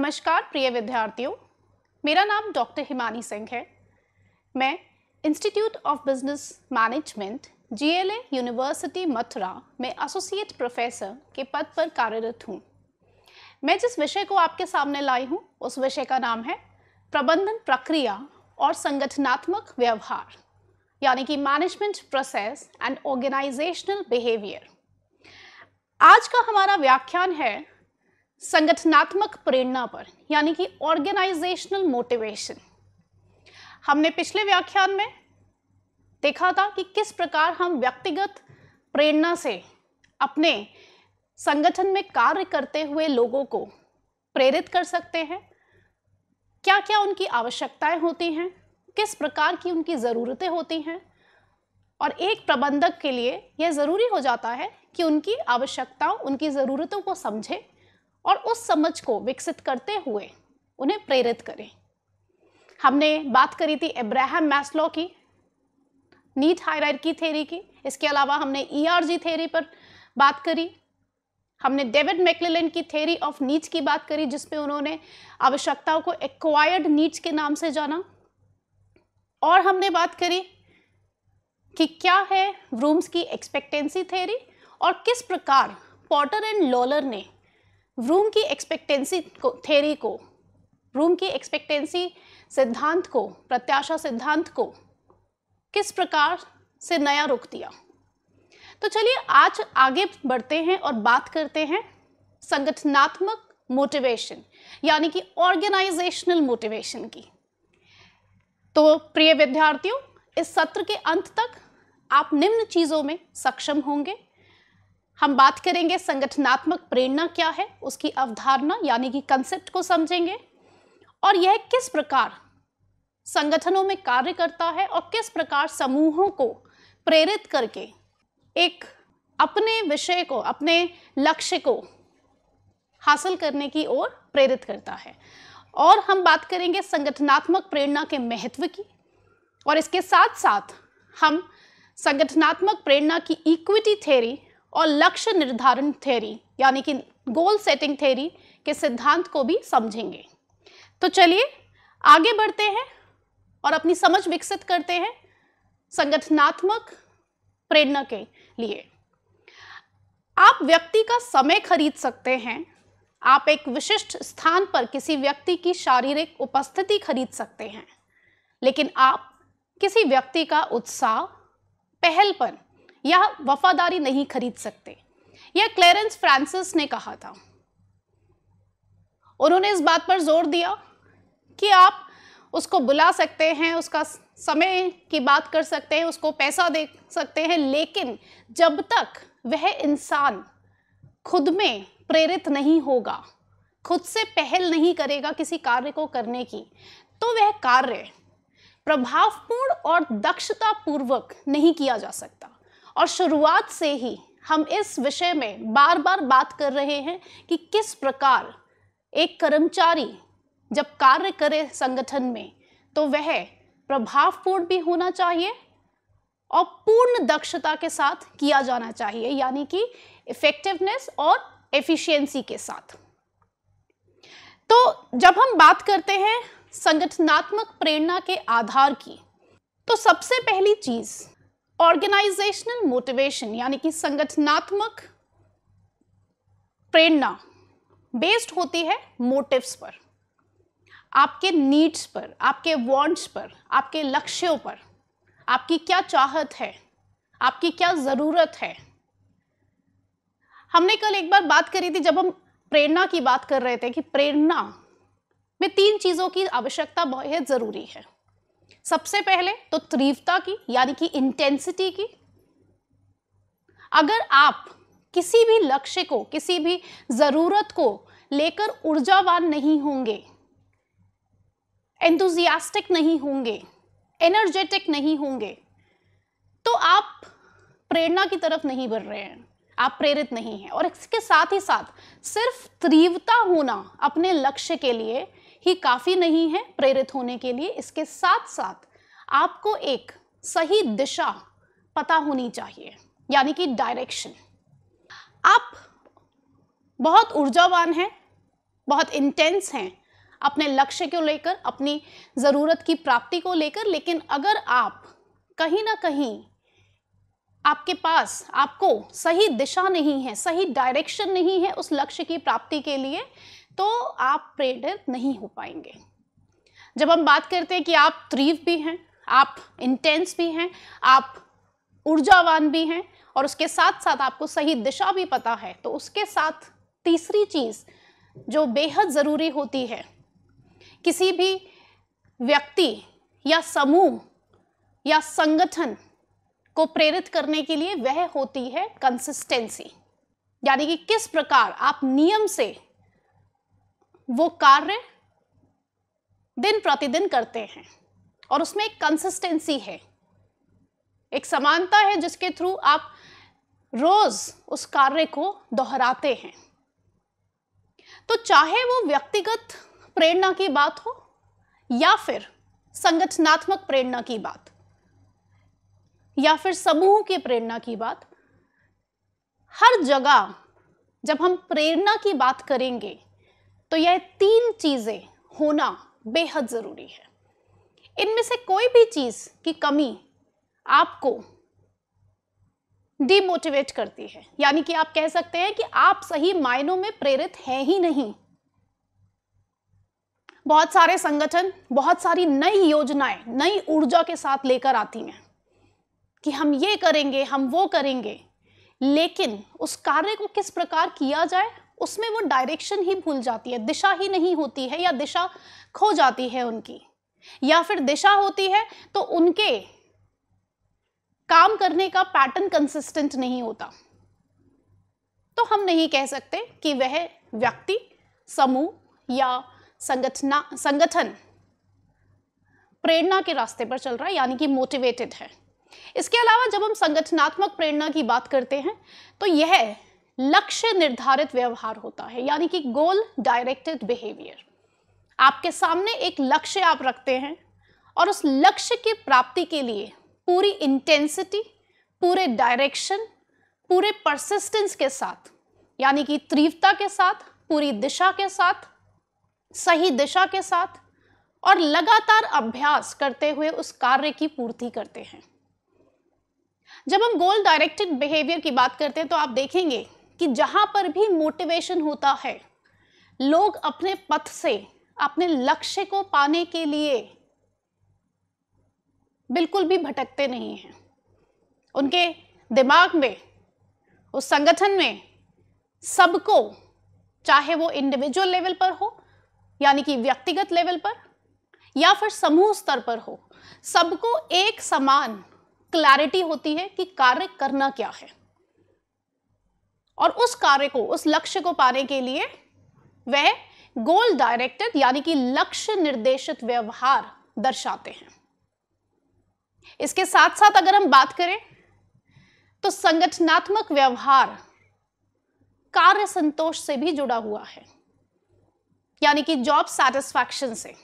नमस्कार प्रिय विद्यार्थियों मेरा नाम डॉक्टर हिमानी सिंह है मैं institute of business management GLA university Mathura में एसोसिएट प्रोफेसर के पद पर कार्यरत हूँ मैं जिस विषय को आपके सामने लाई हूँ उस विषय का नाम है प्रबंधन प्रक्रिया और संगठनात्मक व्यवहार यानी कि management process and organizational behaviour आज का हमारा व्याख्यान है संगठनात्मक प्रेरणा पर यानी कि ऑर्गेनाइजेशनल मोटिवेशन हमने पिछले व्याख्यान में देखा था कि किस प्रकार हम व्यक्तिगत प्रेरणा से अपने संगठन में कार्य करते हुए लोगों को प्रेरित कर सकते हैं क्या क्या उनकी आवश्यकताएं होती हैं किस प्रकार की उनकी ज़रूरतें होती हैं और एक प्रबंधक के लिए यह ज़रूरी हो जाता है कि उनकी आवश्यकताओं उनकी ज़रूरतों को समझे और उस समझ को विकसित करते हुए उन्हें प्रेरित करें हमने बात करी थी इब्राहम मैस्लो की नीट की थेरी की इसके अलावा हमने ईआरजी e थेरी पर बात करी हमने डेविड मैकलिन की थेरी ऑफ नीच की बात करी जिसमें उन्होंने आवश्यकताओं को एक्वायर्ड नीच के नाम से जाना और हमने बात करी कि क्या है रूम्स की एक्सपेक्टेंसी थेरी और किस प्रकार पॉटर एंड लॉलर ने रूम की एक्सपेक्टेंसी को थेरी को रूम की एक्सपेक्टेंसी सिद्धांत को प्रत्याशा सिद्धांत को किस प्रकार से नया रुख दिया तो चलिए आज आगे बढ़ते हैं और बात करते हैं संगठनात्मक मोटिवेशन यानी कि ऑर्गेनाइजेशनल मोटिवेशन की तो प्रिय विद्यार्थियों इस सत्र के अंत तक आप निम्न चीज़ों में सक्षम होंगे हम बात करेंगे संगठनात्मक प्रेरणा क्या है उसकी अवधारणा यानी कि कंसेप्ट को समझेंगे और यह किस प्रकार संगठनों में कार्य करता है और किस प्रकार समूहों को प्रेरित करके एक अपने विषय को अपने लक्ष्य को हासिल करने की ओर प्रेरित करता है और हम बात करेंगे संगठनात्मक प्रेरणा के महत्व की और इसके साथ साथ हम संगठनात्मक प्रेरणा की इक्विटी थेरी और लक्ष्य निर्धारण थ्योरी यानी कि गोल सेटिंग थ्योरी के सिद्धांत को भी समझेंगे तो चलिए आगे बढ़ते हैं और अपनी समझ विकसित करते हैं संगठनात्मक प्रेरणा के लिए आप व्यक्ति का समय खरीद सकते हैं आप एक विशिष्ट स्थान पर किसी व्यक्ति की शारीरिक उपस्थिति खरीद सकते हैं लेकिन आप किसी व्यक्ति का उत्साह पहलपन या वफादारी नहीं खरीद सकते यह क्लेरेंस फ्रांसिस ने कहा था उन्होंने इस बात पर जोर दिया कि आप उसको बुला सकते हैं उसका समय की बात कर सकते हैं उसको पैसा दे सकते हैं लेकिन जब तक वह इंसान खुद में प्रेरित नहीं होगा खुद से पहल नहीं करेगा किसी कार्य को करने की तो वह कार्य प्रभावपूर्ण और दक्षतापूर्वक नहीं किया जा सकता और शुरुआत से ही हम इस विषय में बार बार बात कर रहे हैं कि किस प्रकार एक कर्मचारी जब कार्य करे संगठन में तो वह प्रभावपूर्ण भी होना चाहिए और पूर्ण दक्षता के साथ किया जाना चाहिए यानी कि इफेक्टिवनेस और एफिशिएंसी के साथ तो जब हम बात करते हैं संगठनात्मक प्रेरणा के आधार की तो सबसे पहली चीज ऑर्गेनाइजेशनल मोटिवेशन यानी कि संगठनात्मक प्रेरणा बेस्ड होती है मोटिव्स पर आपके नीड्स पर आपके वांट्स पर आपके लक्ष्यों पर आपकी क्या चाहत है आपकी क्या ज़रूरत है हमने कल एक बार बात करी थी जब हम प्रेरणा की बात कर रहे थे कि प्रेरणा में तीन चीज़ों की आवश्यकता बहुत ज़रूरी है सबसे पहले तो तीव्रता की यानी कि इंटेंसिटी की अगर आप किसी भी लक्ष्य को किसी भी जरूरत को लेकर ऊर्जावान नहीं होंगे एंथुजियास्टिक नहीं होंगे एनर्जेटिक नहीं होंगे तो आप प्रेरणा की तरफ नहीं बढ़ रहे हैं आप प्रेरित नहीं हैं और इसके साथ ही साथ सिर्फ तीव्रता होना अपने लक्ष्य के लिए ही काफ़ी नहीं है प्रेरित होने के लिए इसके साथ साथ आपको एक सही दिशा पता होनी चाहिए यानी कि डायरेक्शन आप बहुत ऊर्जावान हैं बहुत इंटेंस हैं अपने लक्ष्य को लेकर अपनी ज़रूरत की प्राप्ति को लेकर लेकिन अगर आप कहीं ना कहीं आपके पास आपको सही दिशा नहीं है सही डायरेक्शन नहीं है उस लक्ष्य की प्राप्ति के लिए तो आप प्रेरित नहीं हो पाएंगे जब हम बात करते हैं कि आप त्रीव भी हैं आप इंटेंस भी हैं आप ऊर्जावान भी हैं और उसके साथ साथ आपको सही दिशा भी पता है तो उसके साथ तीसरी चीज़ जो बेहद ज़रूरी होती है किसी भी व्यक्ति या समूह या संगठन को प्रेरित करने के लिए वह होती है कंसिस्टेंसी यानी कि किस प्रकार आप नियम से वो कार्य दिन प्रतिदिन करते हैं और उसमें एक कंसिस्टेंसी है एक समानता है जिसके थ्रू आप रोज उस कार्य को दोहराते हैं तो चाहे वो व्यक्तिगत प्रेरणा की बात हो या फिर संगठनात्मक प्रेरणा की बात या फिर समूह की प्रेरणा की बात हर जगह जब हम प्रेरणा की बात करेंगे तो यह तीन चीज़ें होना बेहद ज़रूरी है इनमें से कोई भी चीज़ की कमी आपको डीमोटिवेट करती है यानी कि आप कह सकते हैं कि आप सही मायनों में प्रेरित हैं ही नहीं बहुत सारे संगठन बहुत सारी नई योजनाएं नई ऊर्जा के साथ लेकर आती हैं कि हम ये करेंगे हम वो करेंगे लेकिन उस कार्य को किस प्रकार किया जाए उसमें वो डायरेक्शन ही भूल जाती है दिशा ही नहीं होती है या दिशा खो जाती है उनकी या फिर दिशा होती है तो उनके काम करने का पैटर्न कंसिस्टेंट नहीं होता तो हम नहीं कह सकते कि वह व्यक्ति समूह या संगठना संगठन प्रेरणा के रास्ते पर चल रहा है यानी कि मोटिवेटेड है इसके अलावा जब हम संगठनात्मक प्रेरणा की बात करते हैं तो यह लक्ष्य निर्धारित व्यवहार होता है यानी कि गोल डायरेक्टेड बिहेवियर आपके सामने एक लक्ष्य आप रखते हैं और उस लक्ष्य की प्राप्ति के लिए पूरी इंटेंसिटी पूरे डायरेक्शन पूरे परसिस्टेंस के साथ यानी कि तीव्रता के साथ पूरी दिशा के साथ सही दिशा के साथ और लगातार अभ्यास करते हुए उस कार्य की पूर्ति करते हैं जब हम गोल डायरेक्टेड बिहेवियर की बात करते हैं तो आप देखेंगे कि जहाँ पर भी मोटिवेशन होता है लोग अपने पथ से अपने लक्ष्य को पाने के लिए बिल्कुल भी भटकते नहीं हैं उनके दिमाग में उस संगठन में सबको चाहे वो इंडिविजुअल लेवल पर हो यानी कि व्यक्तिगत लेवल पर या फिर समूह स्तर पर हो सबको एक समान क्लैरिटी होती है कि कार्य करना क्या है और उस कार्य को उस लक्ष्य को पाने के लिए वह गोल डायरेक्टेड यानी कि लक्ष्य निर्देशित व्यवहार दर्शाते हैं इसके साथ साथ अगर हम बात करें तो संगठनात्मक व्यवहार कार्य संतोष से भी जुड़ा हुआ है यानी कि जॉब सेटिस्फैक्शन से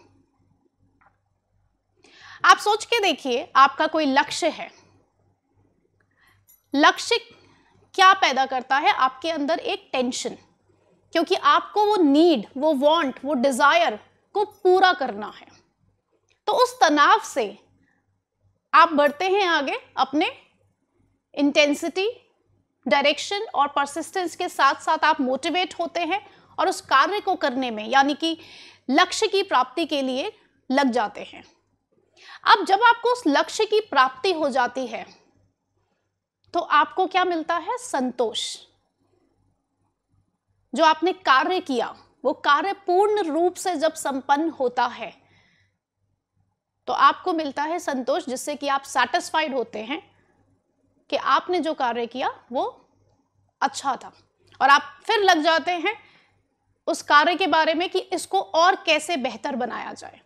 आप सोच के देखिए आपका कोई लक्ष्य है लक्ष्य क्या पैदा करता है आपके अंदर एक टेंशन क्योंकि आपको वो नीड वो वांट वो डिज़ायर को पूरा करना है तो उस तनाव से आप बढ़ते हैं आगे अपने इंटेंसिटी डायरेक्शन और परसिस्टेंस के साथ साथ आप मोटिवेट होते हैं और उस कार्य को करने में यानी कि लक्ष्य की प्राप्ति के लिए लग जाते हैं अब जब आपको उस लक्ष्य की प्राप्ति हो जाती है तो आपको क्या मिलता है संतोष जो आपने कार्य किया वो कार्य पूर्ण रूप से जब संपन्न होता है तो आपको मिलता है संतोष जिससे कि आप सेटिस्फाइड होते हैं कि आपने जो कार्य किया वो अच्छा था और आप फिर लग जाते हैं उस कार्य के बारे में कि इसको और कैसे बेहतर बनाया जाए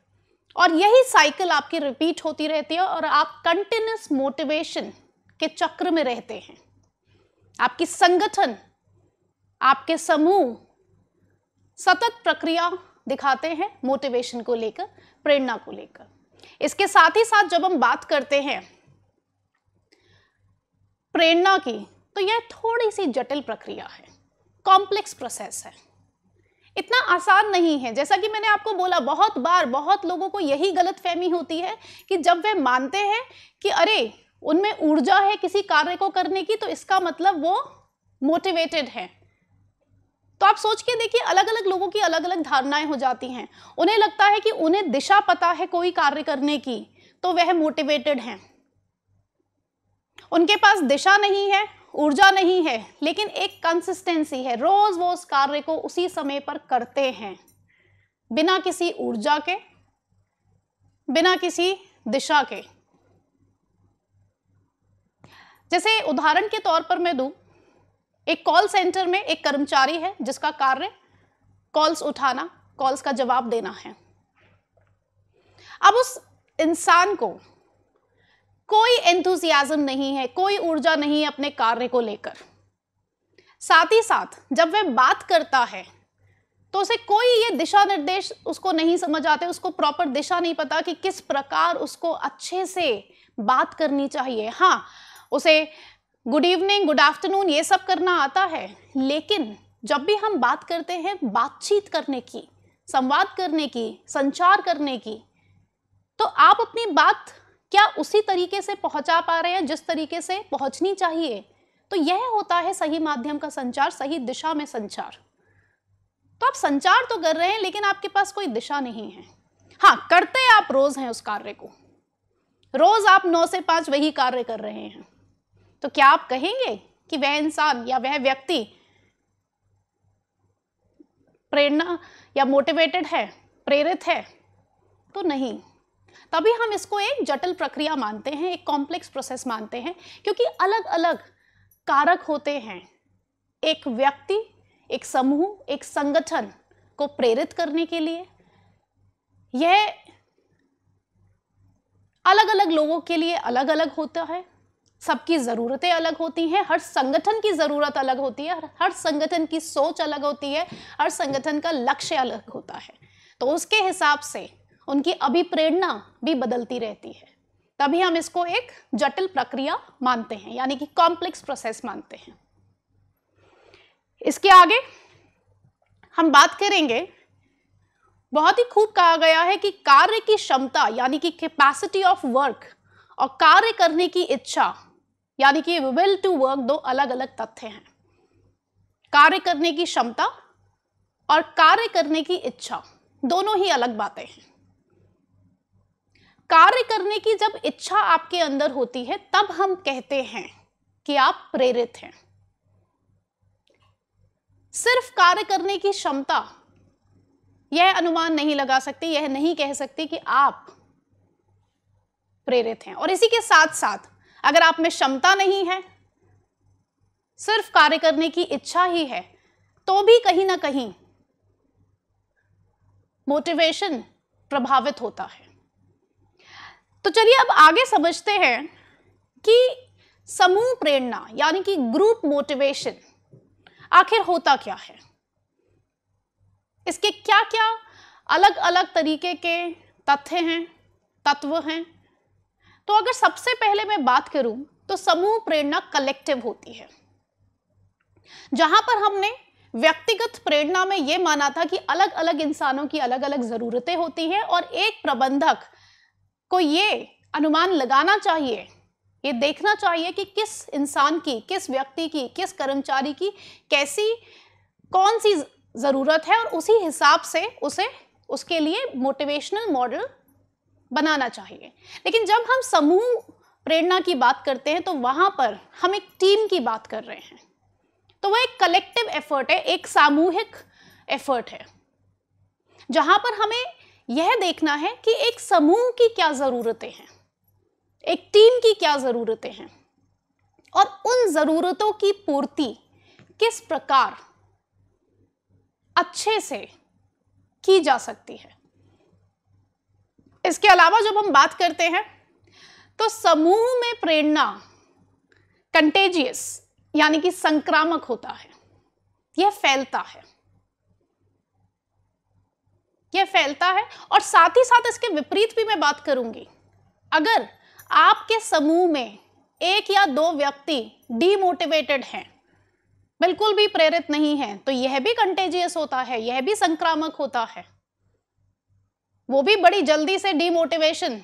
और यही साइकिल आपकी रिपीट होती रहती है और आप कंटिन्यूस मोटिवेशन के चक्र में रहते हैं आपकी संगठन आपके समूह सतत प्रक्रिया दिखाते हैं मोटिवेशन को लेकर प्रेरणा को लेकर इसके साथ ही साथ जब हम बात करते हैं प्रेरणा की तो यह थोड़ी सी जटिल प्रक्रिया है कॉम्प्लेक्स प्रोसेस है इतना आसान नहीं है जैसा कि मैंने आपको बोला बहुत बार बहुत लोगों को यही गलतफहमी होती है कि जब वे मानते हैं कि अरे उनमें ऊर्जा है किसी कार्य को करने की तो इसका मतलब वो मोटिवेटेड है तो आप सोच के देखिए अलग अलग लोगों की अलग अलग धारणाएं हो जाती हैं उन्हें लगता है कि उन्हें दिशा पता है कोई कार्य करने की तो वह मोटिवेटेड हैं उनके पास दिशा नहीं है ऊर्जा नहीं है लेकिन एक कंसिस्टेंसी है रोज वो उस कार्य को उसी समय पर करते हैं बिना किसी ऊर्जा के बिना किसी दिशा के जैसे उदाहरण के तौर पर मैं दूँ एक कॉल सेंटर में एक कर्मचारी है जिसका कार्य कॉल्स उठाना कॉल्स का जवाब देना है अब उस इंसान को कोई एंथुजियाजम नहीं है कोई ऊर्जा नहीं है अपने कार्य को लेकर साथ ही साथ जब वह बात करता है तो उसे कोई ये दिशा निर्देश उसको नहीं समझ आते उसको प्रॉपर दिशा नहीं पता कि किस प्रकार उसको अच्छे से बात करनी चाहिए हाँ उसे गुड इवनिंग गुड आफ्टरनून ये सब करना आता है लेकिन जब भी हम बात करते हैं बातचीत करने की संवाद करने की संचार करने की तो आप अपनी बात क्या उसी तरीके से पहुंचा पा रहे हैं जिस तरीके से पहुंचनी चाहिए तो यह होता है सही माध्यम का संचार सही दिशा में संचार तो आप संचार तो कर रहे हैं लेकिन आपके पास कोई दिशा नहीं है हाँ करते आप रोज हैं उस कार्य को रोज आप नौ से पांच वही कार्य कर रहे हैं तो क्या आप कहेंगे कि वह इंसान या वह व्यक्ति प्रेरणा या मोटिवेटेड है प्रेरित है तो नहीं तभी हम इसको एक जटिल प्रक्रिया मानते हैं एक कॉम्प्लेक्स प्रोसेस मानते हैं क्योंकि अलग अलग कारक होते हैं एक व्यक्ति एक समूह एक संगठन को प्रेरित करने के लिए यह अलग अलग लोगों के लिए अलग अलग होता है सबकी ज़रूरतें अलग होती हैं हर संगठन की ज़रूरत अलग होती है हर संगठन की सोच अलग होती है हर संगठन का लक्ष्य अलग होता है तो उसके हिसाब से उनकी अभिप्रेरणा भी बदलती रहती है तभी हम इसको एक जटिल प्रक्रिया मानते हैं यानी कि कॉम्प्लेक्स प्रोसेस मानते हैं इसके आगे हम बात करेंगे बहुत ही खूब कहा गया है कि कार्य की क्षमता यानी कि कैपेसिटी ऑफ वर्क और कार्य करने की इच्छा यानी कि विल टू वर्क दो अलग अलग तथ्य हैं कार्य करने की क्षमता और कार्य करने की इच्छा दोनों ही अलग बातें हैं कार्य करने की जब इच्छा आपके अंदर होती है तब हम कहते हैं कि आप प्रेरित हैं सिर्फ कार्य करने की क्षमता यह अनुमान नहीं लगा सकती यह नहीं कह सकती कि आप प्रेरित हैं और इसी के साथ साथ अगर आप में क्षमता नहीं है सिर्फ कार्य करने की इच्छा ही है तो भी कहीं ना कहीं मोटिवेशन प्रभावित होता है तो चलिए अब आगे समझते हैं कि समूह प्रेरणा यानी कि ग्रुप मोटिवेशन आखिर होता क्या है इसके क्या क्या अलग अलग तरीके के तथ्य हैं तत्व हैं तो अगर सबसे पहले मैं बात करूं तो समूह प्रेरणा कलेक्टिव होती है जहां पर हमने व्यक्तिगत प्रेरणा में यह माना था कि अलग अलग इंसानों की अलग अलग जरूरतें होती हैं और एक प्रबंधक को ये अनुमान लगाना चाहिए ये देखना चाहिए कि किस इंसान की किस व्यक्ति की किस कर्मचारी की कैसी कौन सी ज़रूरत है और उसी हिसाब से उसे उसके लिए मोटिवेशनल मॉडल बनाना चाहिए लेकिन जब हम समूह प्रेरणा की बात करते हैं तो वहाँ पर हम एक टीम की बात कर रहे हैं तो वह एक कलेक्टिव एफर्ट है एक सामूहिक एफर्ट है जहाँ पर हमें यह देखना है कि एक समूह की क्या ज़रूरतें हैं एक टीम की क्या ज़रूरतें हैं और उन ज़रूरतों की पूर्ति किस प्रकार अच्छे से की जा सकती है इसके अलावा जब हम बात करते हैं तो समूह में प्रेरणा कंटेजियस यानी कि संक्रामक होता है यह फैलता है यह फैलता है और साथ ही साथ इसके विपरीत भी मैं बात करूंगी अगर आपके समूह में एक या दो व्यक्ति डीमोटिवेटेड हैं बिल्कुल भी प्रेरित नहीं है तो यह भी कंटेजियस होता है यह भी संक्रामक होता है वो भी बड़ी जल्दी से डीमोटिवेशन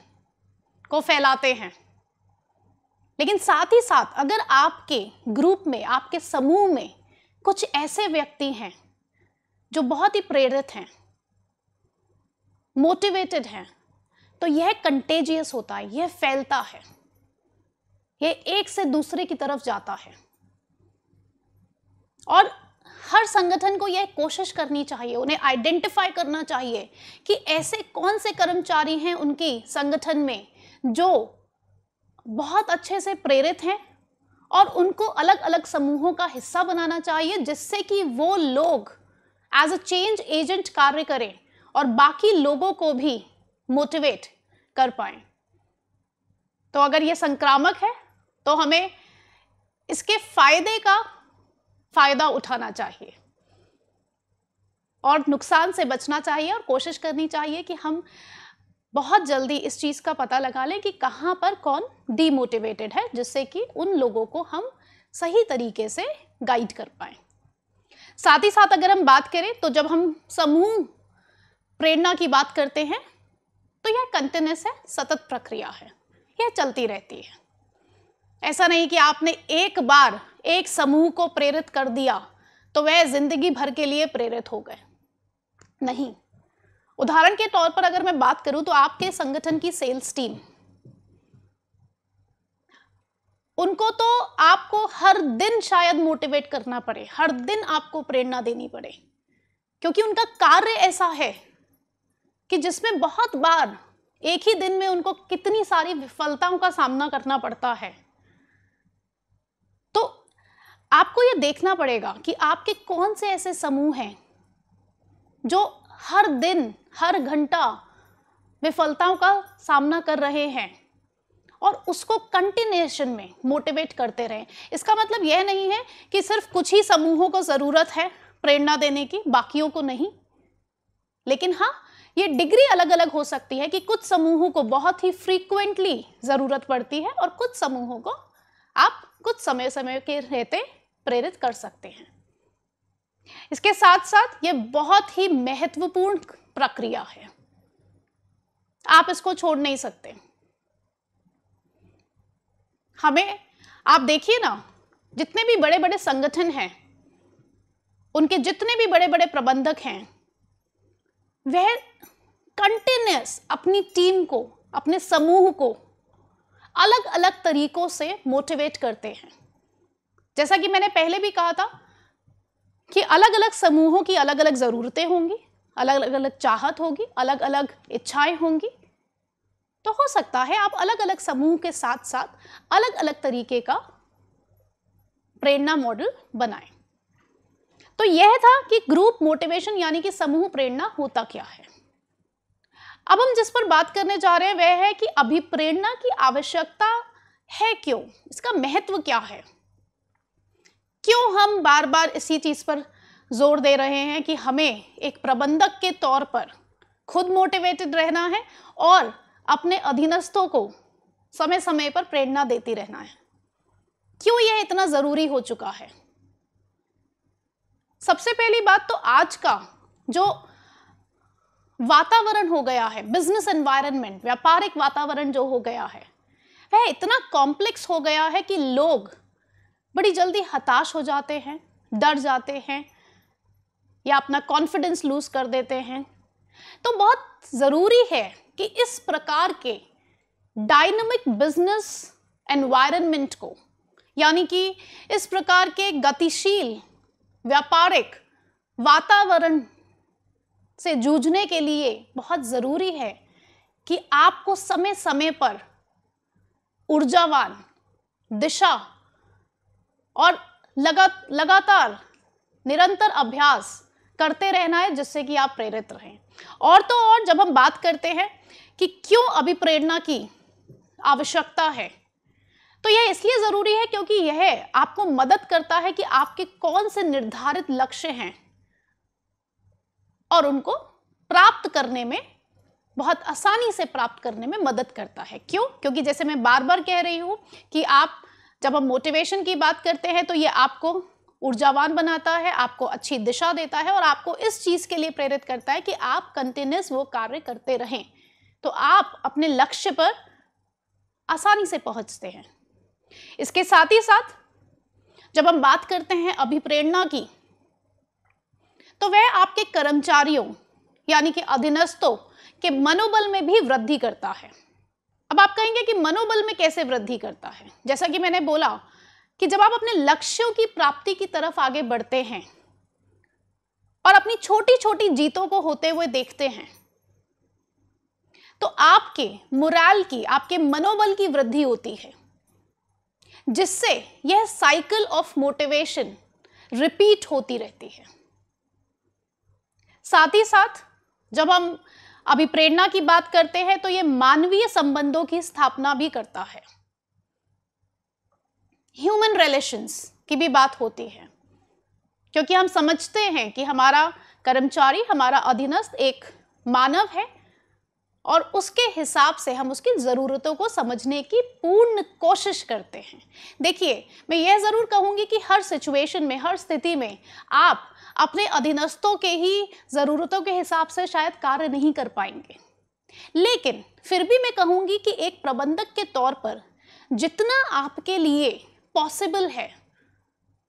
को फैलाते हैं लेकिन साथ ही साथ अगर आपके ग्रुप में आपके समूह में कुछ ऐसे व्यक्ति हैं जो बहुत ही प्रेरित हैं मोटिवेटेड हैं तो यह कंटेजियस होता है यह फैलता है यह एक से दूसरे की तरफ जाता है और हर संगठन को यह कोशिश करनी चाहिए उन्हें आइडेंटिफाई करना चाहिए कि ऐसे कौन से कर्मचारी हैं उनकी संगठन में जो बहुत अच्छे से प्रेरित हैं और उनको अलग अलग समूहों का हिस्सा बनाना चाहिए जिससे कि वो लोग एज अ चेंज एजेंट कार्य करें और बाकी लोगों को भी मोटिवेट कर पाए तो अगर ये संक्रामक है तो हमें इसके फायदे का फ़ायदा उठाना चाहिए और नुकसान से बचना चाहिए और कोशिश करनी चाहिए कि हम बहुत जल्दी इस चीज़ का पता लगा लें कि कहाँ पर कौन डीमोटिवेटेड है जिससे कि उन लोगों को हम सही तरीके से गाइड कर पाएँ साथ ही साथ अगर हम बात करें तो जब हम समूह प्रेरणा की बात करते हैं तो यह कंटिन्यूस है सतत प्रक्रिया है यह चलती रहती है ऐसा नहीं कि आपने एक बार एक समूह को प्रेरित कर दिया तो वह जिंदगी भर के लिए प्रेरित हो गए नहीं उदाहरण के तौर पर अगर मैं बात करूं तो आपके संगठन की सेल्स टीम उनको तो आपको हर दिन शायद मोटिवेट करना पड़े हर दिन आपको प्रेरणा देनी पड़े क्योंकि उनका कार्य ऐसा है कि जिसमें बहुत बार एक ही दिन में उनको कितनी सारी विफलताओं का सामना करना पड़ता है आपको ये देखना पड़ेगा कि आपके कौन से ऐसे समूह हैं जो हर दिन हर घंटा विफलताओं का सामना कर रहे हैं और उसको कंटिन्यूशन में मोटिवेट करते रहें इसका मतलब यह नहीं है कि सिर्फ कुछ ही समूहों को ज़रूरत है प्रेरणा देने की बाकियों को नहीं लेकिन हाँ ये डिग्री अलग अलग हो सकती है कि कुछ समूहों को बहुत ही फ्रीक्वेंटली ज़रूरत पड़ती है और कुछ समूहों को आप कुछ समय समय के रहते प्रेरित कर सकते हैं इसके साथ साथ ये बहुत ही महत्वपूर्ण प्रक्रिया है आप इसको छोड़ नहीं सकते हमें आप देखिए ना जितने भी बड़े बड़े संगठन हैं उनके जितने भी बड़े बड़े प्रबंधक हैं वह कंटिन्यूस अपनी टीम को अपने समूह को अलग अलग तरीकों से मोटिवेट करते हैं जैसा कि मैंने पहले भी कहा था कि अलग अलग समूहों की अलग अलग ज़रूरतें होंगी अलग अलग अलग चाहत होगी अलग अलग इच्छाएं होंगी तो हो सकता है आप अलग अलग समूह के साथ साथ अलग अलग तरीके का प्रेरणा मॉडल बनाएं तो यह था कि ग्रुप मोटिवेशन यानी कि समूह प्रेरणा होता क्या है अब हम जिस पर बात करने जा रहे हैं वह है कि अभिप्रेरणा की आवश्यकता है क्यों इसका महत्व क्या है क्यों हम बार बार इसी चीज़ पर जोर दे रहे हैं कि हमें एक प्रबंधक के तौर पर खुद मोटिवेटेड रहना है और अपने अधीनस्थों को समय समय पर प्रेरणा देती रहना है क्यों यह इतना ज़रूरी हो चुका है सबसे पहली बात तो आज का जो वातावरण हो गया है बिजनेस एनवायरनमेंट व्यापारिक वातावरण जो हो गया है वह इतना कॉम्प्लेक्स हो गया है कि लोग बड़ी जल्दी हताश हो जाते हैं डर जाते हैं या अपना कॉन्फिडेंस लूज कर देते हैं तो बहुत ज़रूरी है कि इस प्रकार के डायनमिक बिजनेस एनवायरनमेंट को यानी कि इस प्रकार के गतिशील व्यापारिक वातावरण से जूझने के लिए बहुत ज़रूरी है कि आपको समय समय पर ऊर्जावान दिशा और लगा लगातार निरंतर अभ्यास करते रहना है जिससे कि आप प्रेरित रहें और तो और जब हम बात करते हैं कि क्यों अभिप्रेरणा की आवश्यकता है तो यह इसलिए ज़रूरी है क्योंकि यह आपको मदद करता है कि आपके कौन से निर्धारित लक्ष्य हैं और उनको प्राप्त करने में बहुत आसानी से प्राप्त करने में मदद करता है क्यों क्योंकि जैसे मैं बार बार कह रही हूँ कि आप जब हम मोटिवेशन की बात करते हैं तो ये आपको ऊर्जावान बनाता है आपको अच्छी दिशा देता है और आपको इस चीज़ के लिए प्रेरित करता है कि आप कंटिन्यूस वो कार्य करते रहें तो आप अपने लक्ष्य पर आसानी से पहुंचते हैं इसके साथ ही साथ जब हम बात करते हैं अभिप्रेरणा की तो वह आपके कर्मचारियों यानी कि अधीनस्थों के मनोबल में भी वृद्धि करता है अब आप कहेंगे कि मनोबल में कैसे वृद्धि करता है जैसा कि मैंने बोला कि जब आप अपने लक्ष्यों की प्राप्ति की तरफ आगे बढ़ते हैं और अपनी छोटी छोटी जीतों को होते हुए देखते हैं तो आपके मुराल की आपके मनोबल की वृद्धि होती है जिससे यह साइकिल ऑफ मोटिवेशन रिपीट होती रहती है साथ ही साथ जब हम अभी प्रेरणा की बात करते हैं तो ये मानवीय संबंधों की स्थापना भी करता है ह्यूमन रिलेशंस की भी बात होती है क्योंकि हम समझते हैं कि हमारा कर्मचारी हमारा अधीनस्थ एक मानव है और उसके हिसाब से हम उसकी ज़रूरतों को समझने की पूर्ण कोशिश करते हैं देखिए मैं यह ज़रूर कहूँगी कि हर सिचुएशन में हर स्थिति में आप अपने अधीनस्थों के ही ज़रूरतों के हिसाब से शायद कार्य नहीं कर पाएंगे लेकिन फिर भी मैं कहूँगी कि एक प्रबंधक के तौर पर जितना आपके लिए पॉसिबल है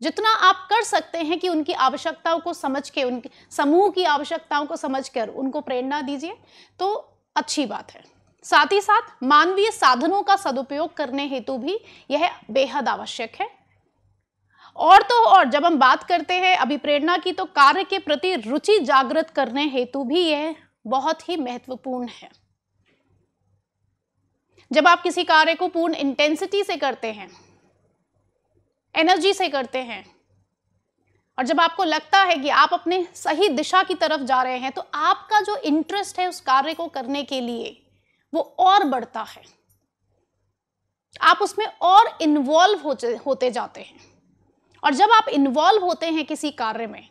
जितना आप कर सकते हैं कि उनकी आवश्यकताओं को समझ के उनके समूह की आवश्यकताओं को समझ कर उनको प्रेरणा दीजिए तो अच्छी बात है साथ ही साथ मानवीय साधनों का सदुपयोग करने हेतु भी यह बेहद आवश्यक है और तो और जब हम बात करते हैं अभिप्रेरणा की तो कार्य के प्रति रुचि जागृत करने हेतु भी यह बहुत ही महत्वपूर्ण है जब आप किसी कार्य को पूर्ण इंटेंसिटी से करते हैं एनर्जी से करते हैं और जब आपको लगता है कि आप अपने सही दिशा की तरफ जा रहे हैं तो आपका जो इंटरेस्ट है उस कार्य को करने के लिए वो और बढ़ता है आप उसमें और इन्वॉल्व होते जाते हैं और जब आप इन्वॉल्व होते हैं किसी कार्य में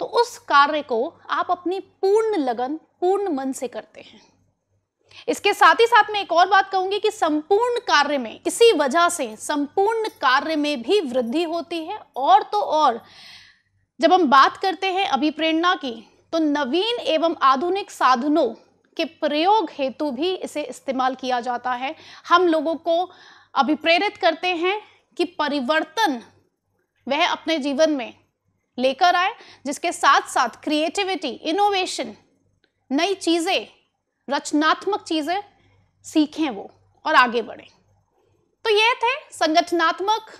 तो उस कार्य को आप अपनी पूर्ण लगन पूर्ण मन से करते हैं इसके साथ ही साथ मैं एक और बात कहूंगी कि संपूर्ण कार्य में किसी वजह से संपूर्ण कार्य में भी वृद्धि होती है और तो और जब हम बात करते हैं अभिप्रेरणा की तो नवीन एवं आधुनिक साधनों के प्रयोग हेतु भी इसे इस्तेमाल किया जाता है हम लोगों को अभिप्रेरित करते हैं कि परिवर्तन वह अपने जीवन में लेकर आए जिसके साथ साथ क्रिएटिविटी इनोवेशन नई चीज़ें रचनात्मक चीज़ें सीखें वो और आगे बढ़ें तो ये थे संगठनात्मक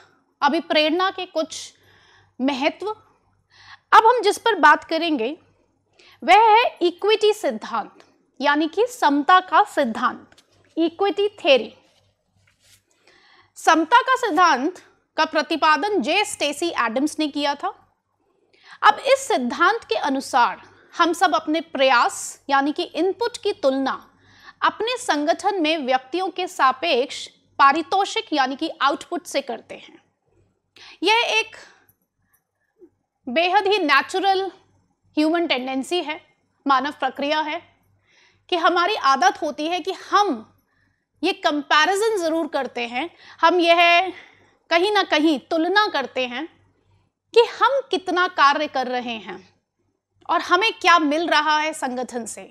अभिप्रेरणा के कुछ महत्व अब हम जिस पर बात करेंगे वह है इक्विटी सिद्धांत यानी कि समता का सिद्धांत इक्विटी थेरी समता का सिद्धांत का प्रतिपादन जे स्टेसी एडम्स ने किया था अब इस सिद्धांत के अनुसार हम सब अपने प्रयास यानी कि इनपुट की तुलना अपने संगठन में व्यक्तियों के सापेक्ष पारितोषिक यानी कि आउटपुट से करते हैं यह एक बेहद ही नेचुरल ह्यूमन टेंडेंसी है मानव प्रक्रिया है कि हमारी आदत होती है कि हम ये कंपैरिजन ज़रूर करते हैं हम यह कहीं ना कहीं तुलना करते हैं कि हम कितना कार्य कर रहे हैं और हमें क्या मिल रहा है संगठन से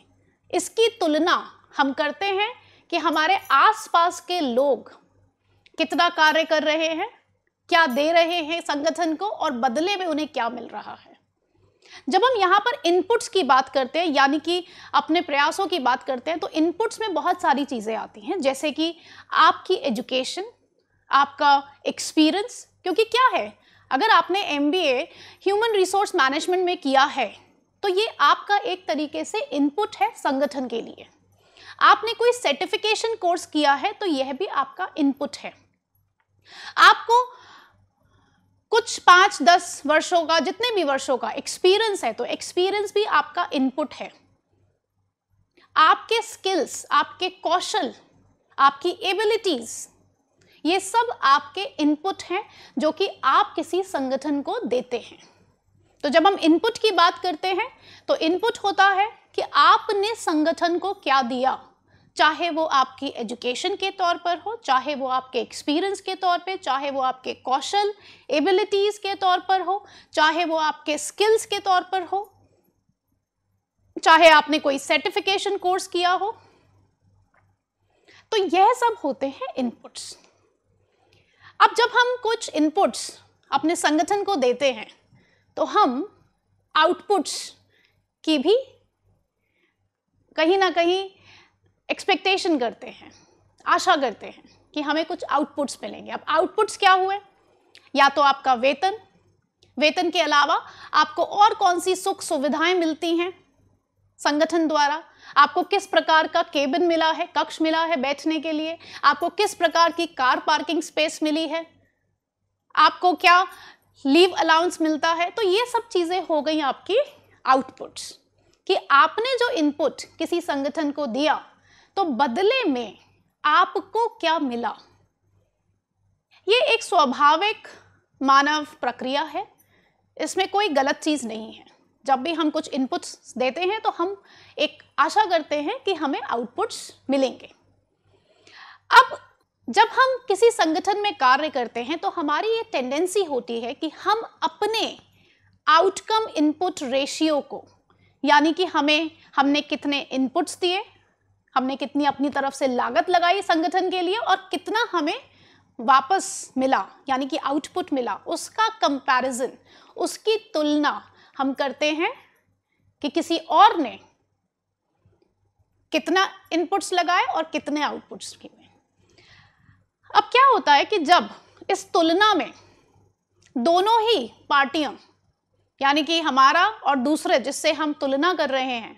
इसकी तुलना हम करते हैं कि हमारे आसपास के लोग कितना कार्य कर रहे हैं क्या दे रहे हैं संगठन को और बदले में उन्हें क्या मिल रहा है जब हम यहाँ पर इनपुट्स की बात करते हैं यानी कि अपने प्रयासों की बात करते हैं तो इनपुट्स में बहुत सारी चीज़ें आती हैं जैसे कि आपकी एजुकेशन आपका एक्सपीरियंस क्योंकि क्या है अगर आपने एम ह्यूमन रिसोर्स मैनेजमेंट में किया है तो ये आपका एक तरीके से इनपुट है संगठन के लिए आपने कोई सर्टिफिकेशन कोर्स किया है तो यह भी आपका इनपुट है आपको कुछ पाँच दस वर्षों का जितने भी वर्षों का एक्सपीरियंस है तो एक्सपीरियंस भी आपका इनपुट है आपके स्किल्स आपके कौशल आपकी एबिलिटीज ये सब आपके इनपुट हैं जो कि आप किसी संगठन को देते हैं तो जब हम इनपुट की बात करते हैं तो इनपुट होता है कि आपने संगठन को क्या दिया चाहे वो आपकी एजुकेशन के तौर पर हो चाहे वो आपके एक्सपीरियंस के तौर पे चाहे वो आपके कौशल एबिलिटीज़ के तौर पर हो चाहे वो आपके स्किल्स के तौर पर हो चाहे आपने कोई सर्टिफिकेशन कोर्स किया हो तो यह सब होते हैं इनपुट्स अब जब हम कुछ इनपुट्स अपने संगठन को देते हैं तो हम आउटपुट्स की भी कहीं ना कहीं एक्सपेक्टेशन करते हैं आशा करते हैं कि हमें कुछ आउटपुट्स मिलेंगे अब आउटपुट्स क्या हुए या तो आपका वेतन वेतन के अलावा आपको और कौन सी सुख सुविधाएं मिलती हैं संगठन द्वारा आपको किस प्रकार का केबिन मिला है कक्ष मिला है बैठने के लिए आपको किस प्रकार की कार पार्किंग स्पेस मिली है आपको क्या लीव अलाउंस मिलता है तो ये सब चीज़ें हो गई आपकी आउटपुट्स कि आपने जो इनपुट किसी संगठन को दिया तो बदले में आपको क्या मिला ये एक स्वाभाविक मानव प्रक्रिया है इसमें कोई गलत चीज़ नहीं है जब भी हम कुछ इनपुट्स देते हैं तो हम एक आशा करते हैं कि हमें आउटपुट्स मिलेंगे अब जब हम किसी संगठन में कार्य करते हैं तो हमारी ये टेंडेंसी होती है कि हम अपने आउटकम इनपुट रेशियो को यानी कि हमें हमने कितने इनपुट्स दिए हमने कितनी अपनी तरफ से लागत लगाई संगठन के लिए और कितना हमें वापस मिला यानी कि आउटपुट मिला उसका कंपैरिजन उसकी तुलना हम करते हैं कि किसी और ने कितना इनपुट्स लगाए और कितने आउटपुट्स किए अब क्या होता है कि जब इस तुलना में दोनों ही पार्टियां यानी कि हमारा और दूसरे जिससे हम तुलना कर रहे हैं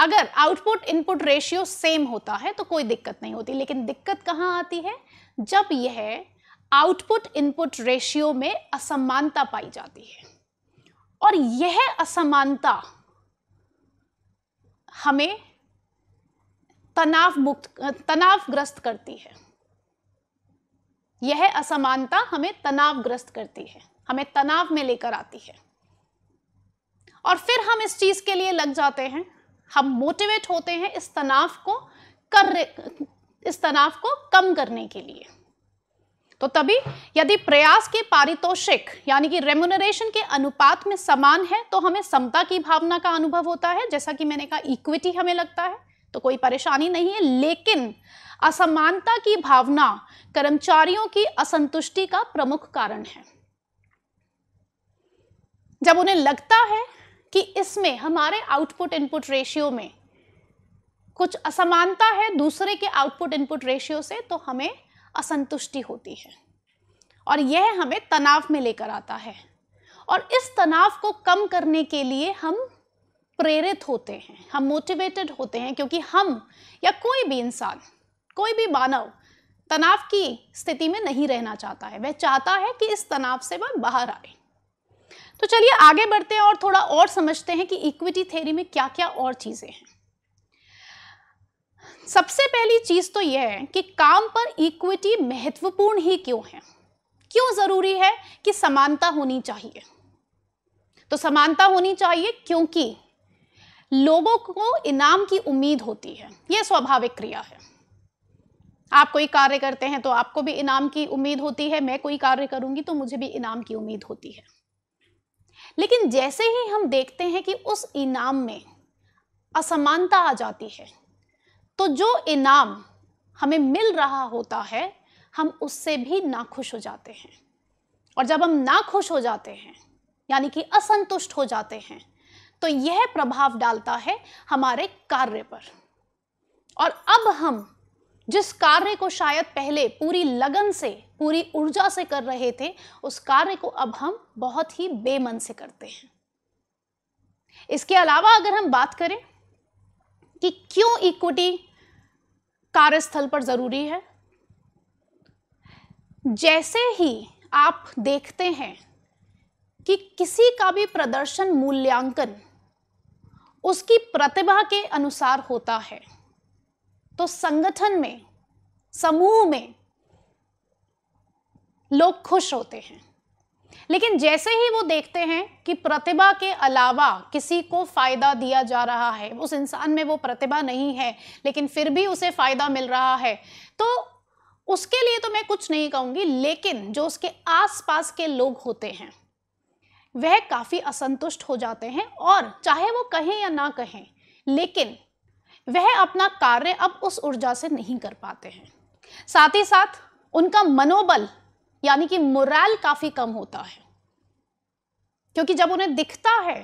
अगर आउटपुट इनपुट रेशियो सेम होता है तो कोई दिक्कत नहीं होती लेकिन दिक्कत कहाँ आती है जब यह आउटपुट इनपुट रेशियो में असमानता पाई जाती है और यह असमानता हमें तनाव मुक्त तनावग्रस्त करती है यह असमानता हमें तनावग्रस्त करती है हमें तनाव में लेकर आती है और फिर हम इस चीज के लिए लग जाते हैं हम मोटिवेट होते हैं इस तनाव को कर इस तनाव को कम करने के लिए तो तभी यदि प्रयास के पारितोषिक यानी कि रेमुनरेशन के अनुपात में समान है तो हमें समता की भावना का अनुभव होता है जैसा कि मैंने कहा इक्विटी हमें लगता है तो कोई परेशानी नहीं है लेकिन असमानता की भावना कर्मचारियों की असंतुष्टि का प्रमुख कारण है जब उन्हें लगता है कि इसमें हमारे आउटपुट इनपुट रेशियो में कुछ असमानता है दूसरे के आउटपुट इनपुट रेशियो से तो हमें असंतुष्टि होती है और यह हमें तनाव में लेकर आता है और इस तनाव को कम करने के लिए हम प्रेरित होते हैं हम मोटिवेटेड होते हैं क्योंकि हम या कोई भी इंसान कोई भी मानव तनाव की स्थिति में नहीं रहना चाहता है वह चाहता है कि इस तनाव से वह बाहर आए तो चलिए आगे बढ़ते हैं और थोड़ा और समझते हैं कि इक्विटी थेरी में क्या क्या और चीज़ें हैं सबसे पहली चीज़ तो यह है कि काम पर इक्विटी महत्वपूर्ण ही क्यों है क्यों ज़रूरी है कि समानता होनी चाहिए तो समानता होनी चाहिए क्योंकि लोगों को इनाम की उम्मीद होती है यह स्वाभाविक क्रिया है आप कोई कार्य करते हैं तो आपको भी इनाम की उम्मीद होती है मैं कोई कार्य करूंगी तो मुझे भी इनाम की उम्मीद होती है लेकिन जैसे ही हम देखते हैं कि उस इनाम में असमानता आ जाती है तो जो इनाम हमें मिल रहा होता है हम उससे भी नाखुश हो जाते हैं और जब हम नाखुश हो जाते हैं यानी कि असंतुष्ट हो जाते हैं तो यह प्रभाव डालता है हमारे कार्य पर और अब हम जिस कार्य को शायद पहले पूरी लगन से पूरी ऊर्जा से कर रहे थे उस कार्य को अब हम बहुत ही बेमन से करते हैं इसके अलावा अगर हम बात करें कि क्यों इक्विटी कार्यस्थल पर जरूरी है जैसे ही आप देखते हैं कि किसी का भी प्रदर्शन मूल्यांकन उसकी प्रतिभा के अनुसार होता है तो संगठन में समूह में लोग खुश होते हैं लेकिन जैसे ही वो देखते हैं कि प्रतिभा के अलावा किसी को फायदा दिया जा रहा है उस इंसान में वो प्रतिभा नहीं है लेकिन फिर भी उसे फायदा मिल रहा है तो उसके लिए तो मैं कुछ नहीं कहूंगी लेकिन जो उसके आसपास के लोग होते हैं वह काफी असंतुष्ट हो जाते हैं और चाहे वो कहें या ना कहें लेकिन वह अपना कार्य अब उस ऊर्जा से नहीं कर पाते हैं साथ ही साथ उनका मनोबल यानी कि मुराल काफ़ी कम होता है क्योंकि जब उन्हें दिखता है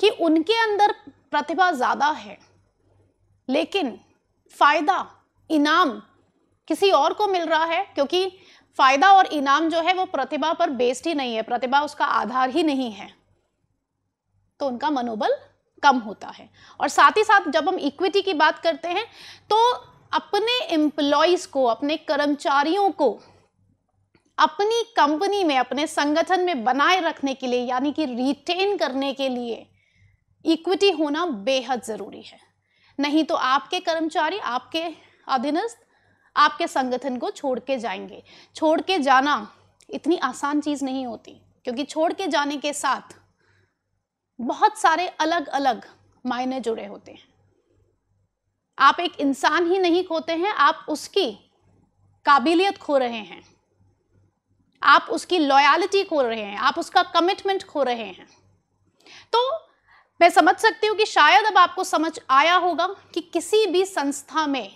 कि उनके अंदर प्रतिभा ज़्यादा है लेकिन फ़ायदा इनाम किसी और को मिल रहा है क्योंकि फ़ायदा और इनाम जो है वो प्रतिभा पर बेस्ड ही नहीं है प्रतिभा उसका आधार ही नहीं है तो उनका मनोबल कम होता है और साथ ही साथ जब हम इक्विटी की बात करते हैं तो अपने एम्प्लॉयज़ को अपने कर्मचारियों को अपनी कंपनी में अपने संगठन में बनाए रखने के लिए यानी कि रिटेन करने के लिए इक्विटी होना बेहद ज़रूरी है नहीं तो आपके कर्मचारी आपके अधीनस्थ आपके संगठन को छोड़ के जाएंगे छोड़ के जाना इतनी आसान चीज़ नहीं होती क्योंकि छोड़ के जाने के साथ बहुत सारे अलग अलग मायने जुड़े होते हैं आप एक इंसान ही नहीं खोते हैं आप उसकी काबिलियत खो रहे हैं आप उसकी लॉयलिटी खो रहे हैं आप उसका कमिटमेंट खो रहे हैं तो मैं समझ सकती हूँ कि शायद अब आपको समझ आया होगा कि किसी भी संस्था में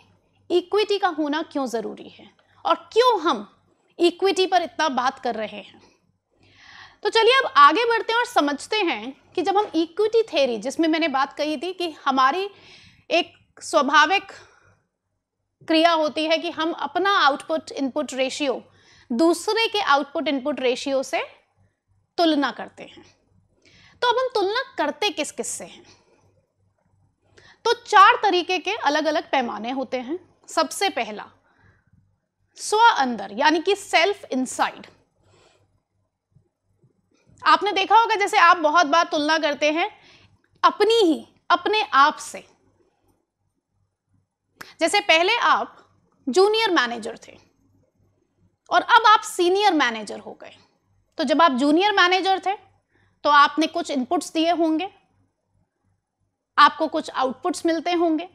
इक्विटी का होना क्यों ज़रूरी है और क्यों हम इक्विटी पर इतना बात कर रहे हैं तो चलिए अब आगे बढ़ते हैं और समझते हैं कि जब हम इक्विटी थेरी जिसमें मैंने बात कही थी कि हमारी एक स्वाभाविक क्रिया होती है कि हम अपना आउटपुट इनपुट रेशियो दूसरे के आउटपुट इनपुट रेशियो से तुलना करते हैं तो अब हम तुलना करते किस किस से हैं तो चार तरीके के अलग अलग पैमाने होते हैं सबसे पहला स्व अंदर यानी कि सेल्फ इनसाइड आपने देखा होगा जैसे आप बहुत बार तुलना करते हैं अपनी ही अपने आप से जैसे पहले आप जूनियर मैनेजर थे और अब आप सीनियर मैनेजर हो गए तो जब आप जूनियर मैनेजर थे तो आपने कुछ इनपुट्स दिए होंगे आपको कुछ आउटपुट्स मिलते होंगे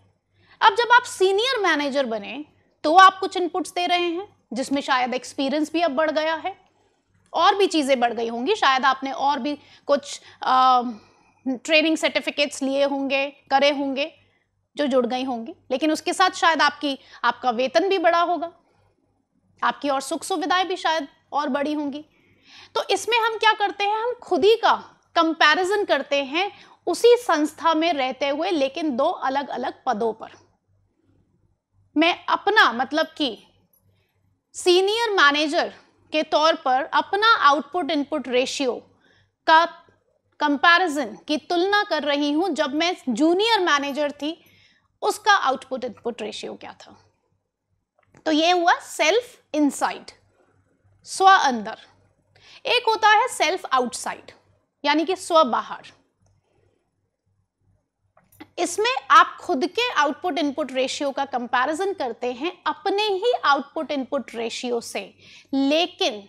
अब जब आप सीनियर मैनेजर बने तो आप कुछ इनपुट्स दे रहे हैं जिसमें शायद एक्सपीरियंस भी अब बढ़ गया है और भी चीज़ें बढ़ गई होंगी शायद आपने और भी कुछ आ, ट्रेनिंग सर्टिफिकेट्स लिए होंगे करे होंगे जो जुड़ गई होंगी लेकिन उसके साथ शायद आपकी आपका वेतन भी बड़ा होगा आपकी और सुख सुविधाएं भी शायद और बड़ी होंगी तो इसमें हम क्या करते हैं हम खुद ही का कंपैरिजन करते हैं उसी संस्था में रहते हुए लेकिन दो अलग अलग पदों पर मैं अपना मतलब कि सीनियर मैनेजर के तौर पर अपना आउटपुट इनपुट रेशियो का कंपैरिजन की तुलना कर रही हूँ जब मैं जूनियर मैनेजर थी उसका आउटपुट इनपुट रेशियो क्या था तो ये हुआ सेल्फ इनसाइड स्व अंदर एक होता है सेल्फ आउटसाइड यानी कि स्व बाहर इसमें आप खुद के आउटपुट इनपुट रेशियो का कंपैरिजन करते हैं अपने ही आउटपुट इनपुट रेशियो से लेकिन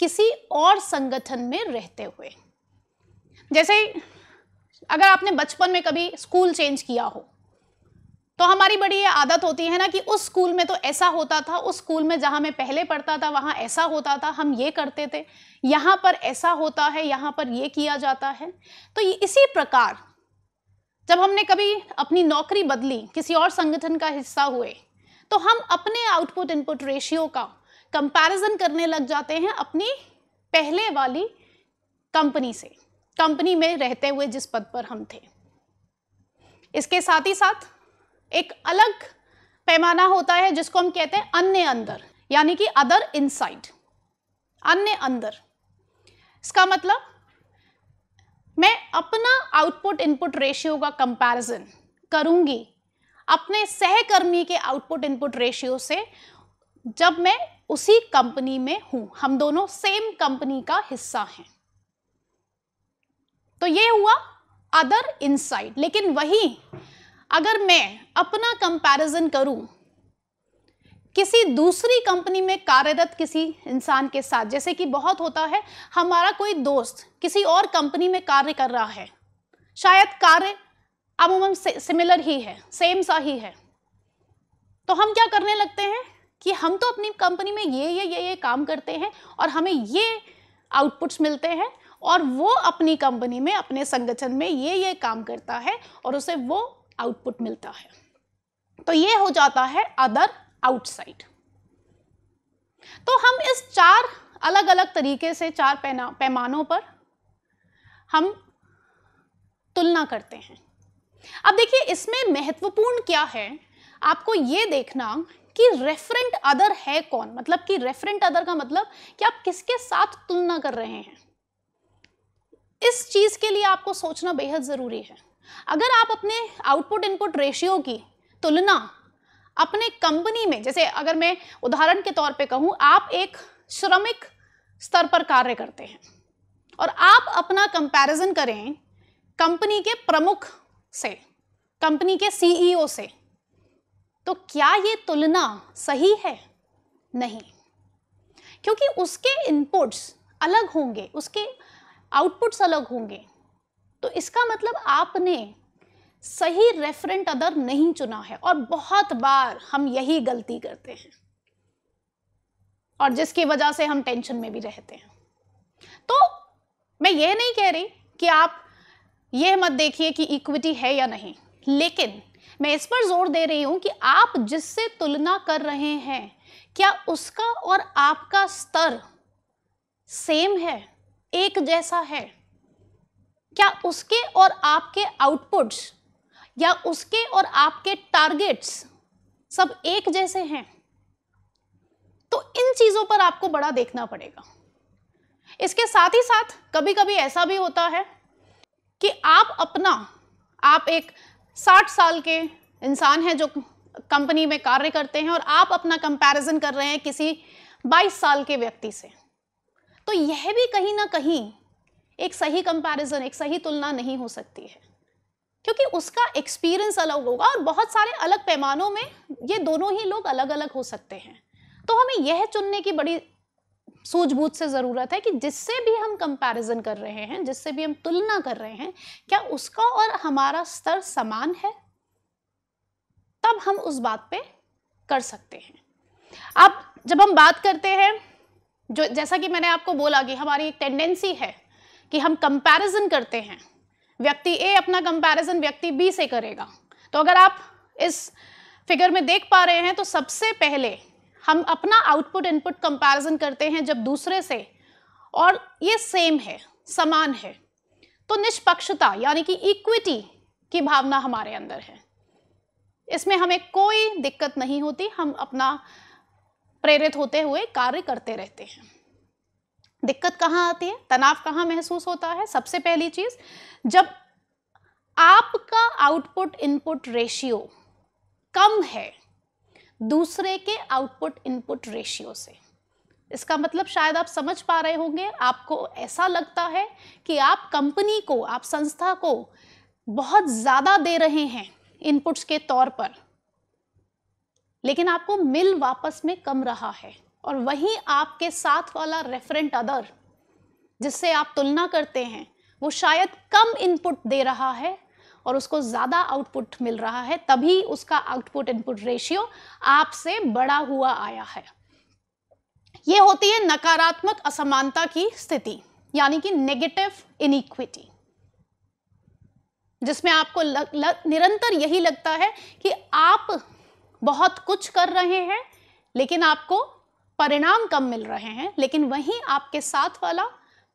किसी और संगठन में रहते हुए जैसे अगर आपने बचपन में कभी स्कूल चेंज किया हो तो हमारी बड़ी ये आदत होती है ना कि उस स्कूल में तो ऐसा होता था उस स्कूल में जहाँ मैं पहले पढ़ता था वहाँ ऐसा होता था हम ये करते थे यहाँ पर ऐसा होता है यहाँ पर ये किया जाता है तो इसी प्रकार जब हमने कभी अपनी नौकरी बदली किसी और संगठन का हिस्सा हुए तो हम अपने आउटपुट इनपुट रेशियो का कंपैरिजन करने लग जाते हैं अपनी पहले वाली कंपनी से कंपनी में रहते हुए जिस पद पर हम थे इसके साथ ही साथ एक अलग पैमाना होता है जिसको हम कहते हैं अन्य अंदर यानी कि अदर इनसाइड अन्य अंदर इसका मतलब मैं अपना आउटपुट इनपुट रेशियो का कंपैरिजन करूंगी अपने सहकर्मी के आउटपुट इनपुट रेशियो से जब मैं उसी कंपनी में हूं हम दोनों सेम कंपनी का हिस्सा हैं तो ये हुआ अदर इनसाइड लेकिन वही अगर मैं अपना कंपैरिजन करूं किसी दूसरी कंपनी में कार्यरत किसी इंसान के साथ जैसे कि बहुत होता है हमारा कोई दोस्त किसी और कंपनी में कार्य कर रहा है शायद कार्य अमूमन सिमिलर ही है सेम सा ही है तो हम क्या करने लगते हैं कि हम तो अपनी कंपनी में ये ये ये ये काम करते हैं और हमें ये आउटपुट्स मिलते हैं और वो अपनी कंपनी में अपने संगठन में ये ये काम करता है और उसे वो आउटपुट मिलता है तो ये हो जाता है अदर आउटसाइड तो हम इस चार अलग अलग तरीके से चार पैमानों पर हम तुलना करते हैं अब देखिए इसमें महत्वपूर्ण क्या है आपको ये देखना कि रेफरेंट अदर है कौन मतलब कि रेफरेंट अदर का मतलब कि आप किसके साथ तुलना कर रहे हैं इस चीज़ के लिए आपको सोचना बेहद ज़रूरी है अगर आप अपने आउटपुट इनपुट रेशियो की तुलना अपने कंपनी में जैसे अगर मैं उदाहरण के तौर पे कहूँ आप एक श्रमिक स्तर पर कार्य करते हैं और आप अपना कंपैरिजन करें कंपनी के प्रमुख से कंपनी के सीईओ e से तो क्या ये तुलना सही है नहीं क्योंकि उसके इनपुट्स अलग होंगे उसके आउटपुट्स अलग होंगे तो इसका मतलब आपने सही रेफरेंट अदर नहीं चुना है और बहुत बार हम यही गलती करते हैं और जिसकी वजह से हम टेंशन में भी रहते हैं तो मैं ये नहीं कह रही कि आप यह मत देखिए कि इक्विटी है या नहीं लेकिन मैं इस पर जोर दे रही हूं कि आप जिससे तुलना कर रहे हैं क्या उसका और आपका स्तर सेम है एक जैसा है क्या उसके और आपके आउटपुट्स या उसके और आपके टारगेट्स सब एक जैसे हैं तो इन चीजों पर आपको बड़ा देखना पड़ेगा इसके साथ ही साथ कभी कभी ऐसा भी होता है कि आप अपना आप एक 60 साल के इंसान हैं जो कंपनी में कार्य करते हैं और आप अपना कंपैरिजन कर रहे हैं किसी 22 साल के व्यक्ति से तो यह भी कहीं ना कहीं एक सही कंपैरिजन एक सही तुलना नहीं हो सकती है क्योंकि उसका एक्सपीरियंस अलग होगा और बहुत सारे अलग पैमानों में ये दोनों ही लोग अलग अलग हो सकते हैं तो हमें यह चुनने की बड़ी सूझबूझ से ज़रूरत है कि जिससे भी हम कंपैरिजन कर रहे हैं जिससे भी हम तुलना कर रहे हैं क्या उसका और हमारा स्तर समान है तब हम उस बात पे कर सकते हैं अब जब हम बात करते हैं जो जैसा कि मैंने आपको बोला कि हमारी एक टेंडेंसी है कि हम कंपैरिजन करते हैं व्यक्ति ए अपना कंपैरिजन व्यक्ति बी से करेगा तो अगर आप इस फिगर में देख पा रहे हैं तो सबसे पहले हम अपना आउटपुट इनपुट कंपैरिजन करते हैं जब दूसरे से और ये सेम है समान है तो निष्पक्षता यानी कि इक्विटी की भावना हमारे अंदर है इसमें हमें कोई दिक्कत नहीं होती हम अपना प्रेरित होते हुए कार्य करते रहते हैं दिक्कत कहाँ आती है तनाव कहाँ महसूस होता है सबसे पहली चीज जब आपका आउटपुट इनपुट रेशियो कम है दूसरे के आउटपुट इनपुट रेशियो से इसका मतलब शायद आप समझ पा रहे होंगे आपको ऐसा लगता है कि आप कंपनी को आप संस्था को बहुत ज़्यादा दे रहे हैं इनपुट्स के तौर पर लेकिन आपको मिल वापस में कम रहा है और वहीं आपके साथ वाला रेफरेंट अदर जिससे आप तुलना करते हैं वो शायद कम इनपुट दे रहा है और उसको ज़्यादा आउटपुट मिल रहा है तभी उसका आउटपुट इनपुट रेशियो आपसे बड़ा हुआ आया है ये होती है नकारात्मक असमानता की स्थिति यानी कि नेगेटिव इनिक्विटी जिसमें आपको लग, लग, निरंतर यही लगता है कि आप बहुत कुछ कर रहे हैं लेकिन आपको परिणाम कम मिल रहे हैं लेकिन वहीं आपके साथ वाला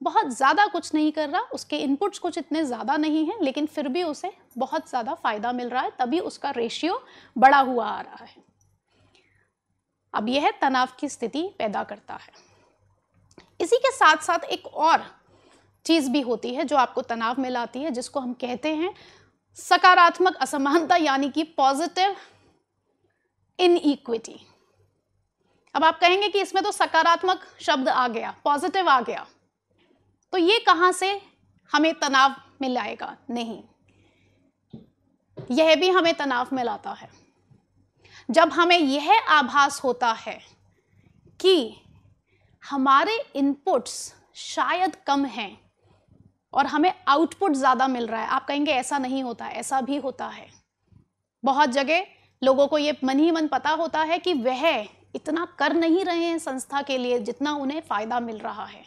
बहुत ज़्यादा कुछ नहीं कर रहा उसके इनपुट्स कुछ इतने ज़्यादा नहीं हैं लेकिन फिर भी उसे बहुत ज़्यादा फ़ायदा मिल रहा है तभी उसका रेशियो बड़ा हुआ आ रहा है अब यह तनाव की स्थिति पैदा करता है इसी के साथ साथ एक और चीज़ भी होती है जो आपको तनाव में लाती है जिसको हम कहते हैं सकारात्मक असमानता यानी कि पॉजिटिव इनइक्विटी अब आप कहेंगे कि इसमें तो सकारात्मक शब्द आ गया पॉजिटिव आ गया तो ये कहाँ से हमें तनाव मिलाएगा नहीं यह भी हमें तनाव में लाता है जब हमें यह आभास होता है कि हमारे इनपुट्स शायद कम हैं और हमें आउटपुट ज़्यादा मिल रहा है आप कहेंगे ऐसा नहीं होता ऐसा भी होता है बहुत जगह लोगों को ये मन ही मन पता होता है कि वह इतना कर नहीं रहे हैं संस्था के लिए जितना उन्हें फ़ायदा मिल रहा है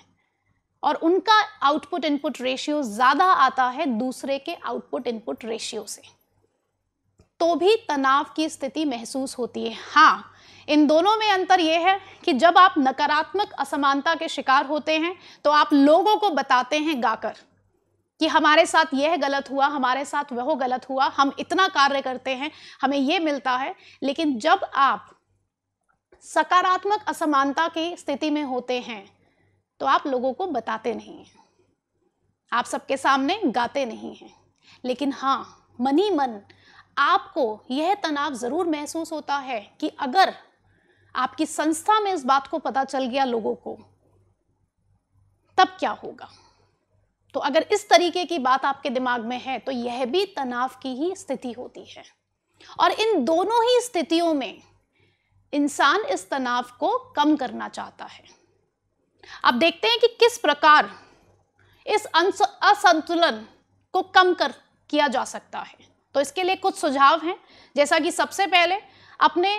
और उनका आउटपुट इनपुट रेशियो ज़्यादा आता है दूसरे के आउटपुट इनपुट रेशियो से तो भी तनाव की स्थिति महसूस होती है हाँ इन दोनों में अंतर यह है कि जब आप नकारात्मक असमानता के शिकार होते हैं तो आप लोगों को बताते हैं गाकर कि हमारे साथ यह गलत हुआ हमारे साथ वह गलत हुआ हम इतना कार्य करते हैं हमें यह मिलता है लेकिन जब आप सकारात्मक असमानता की स्थिति में होते हैं तो आप लोगों को बताते नहीं हैं आप सबके सामने गाते नहीं हैं लेकिन हाँ मनी मन आपको यह तनाव ज़रूर महसूस होता है कि अगर आपकी संस्था में इस बात को पता चल गया लोगों को तब क्या होगा तो अगर इस तरीके की बात आपके दिमाग में है तो यह भी तनाव की ही स्थिति होती है और इन दोनों ही स्थितियों में इंसान इस तनाव को कम करना चाहता है आप देखते हैं कि किस प्रकार इस असंतुलन को कम कर किया जा सकता है तो इसके लिए कुछ सुझाव हैं जैसा कि सबसे पहले अपने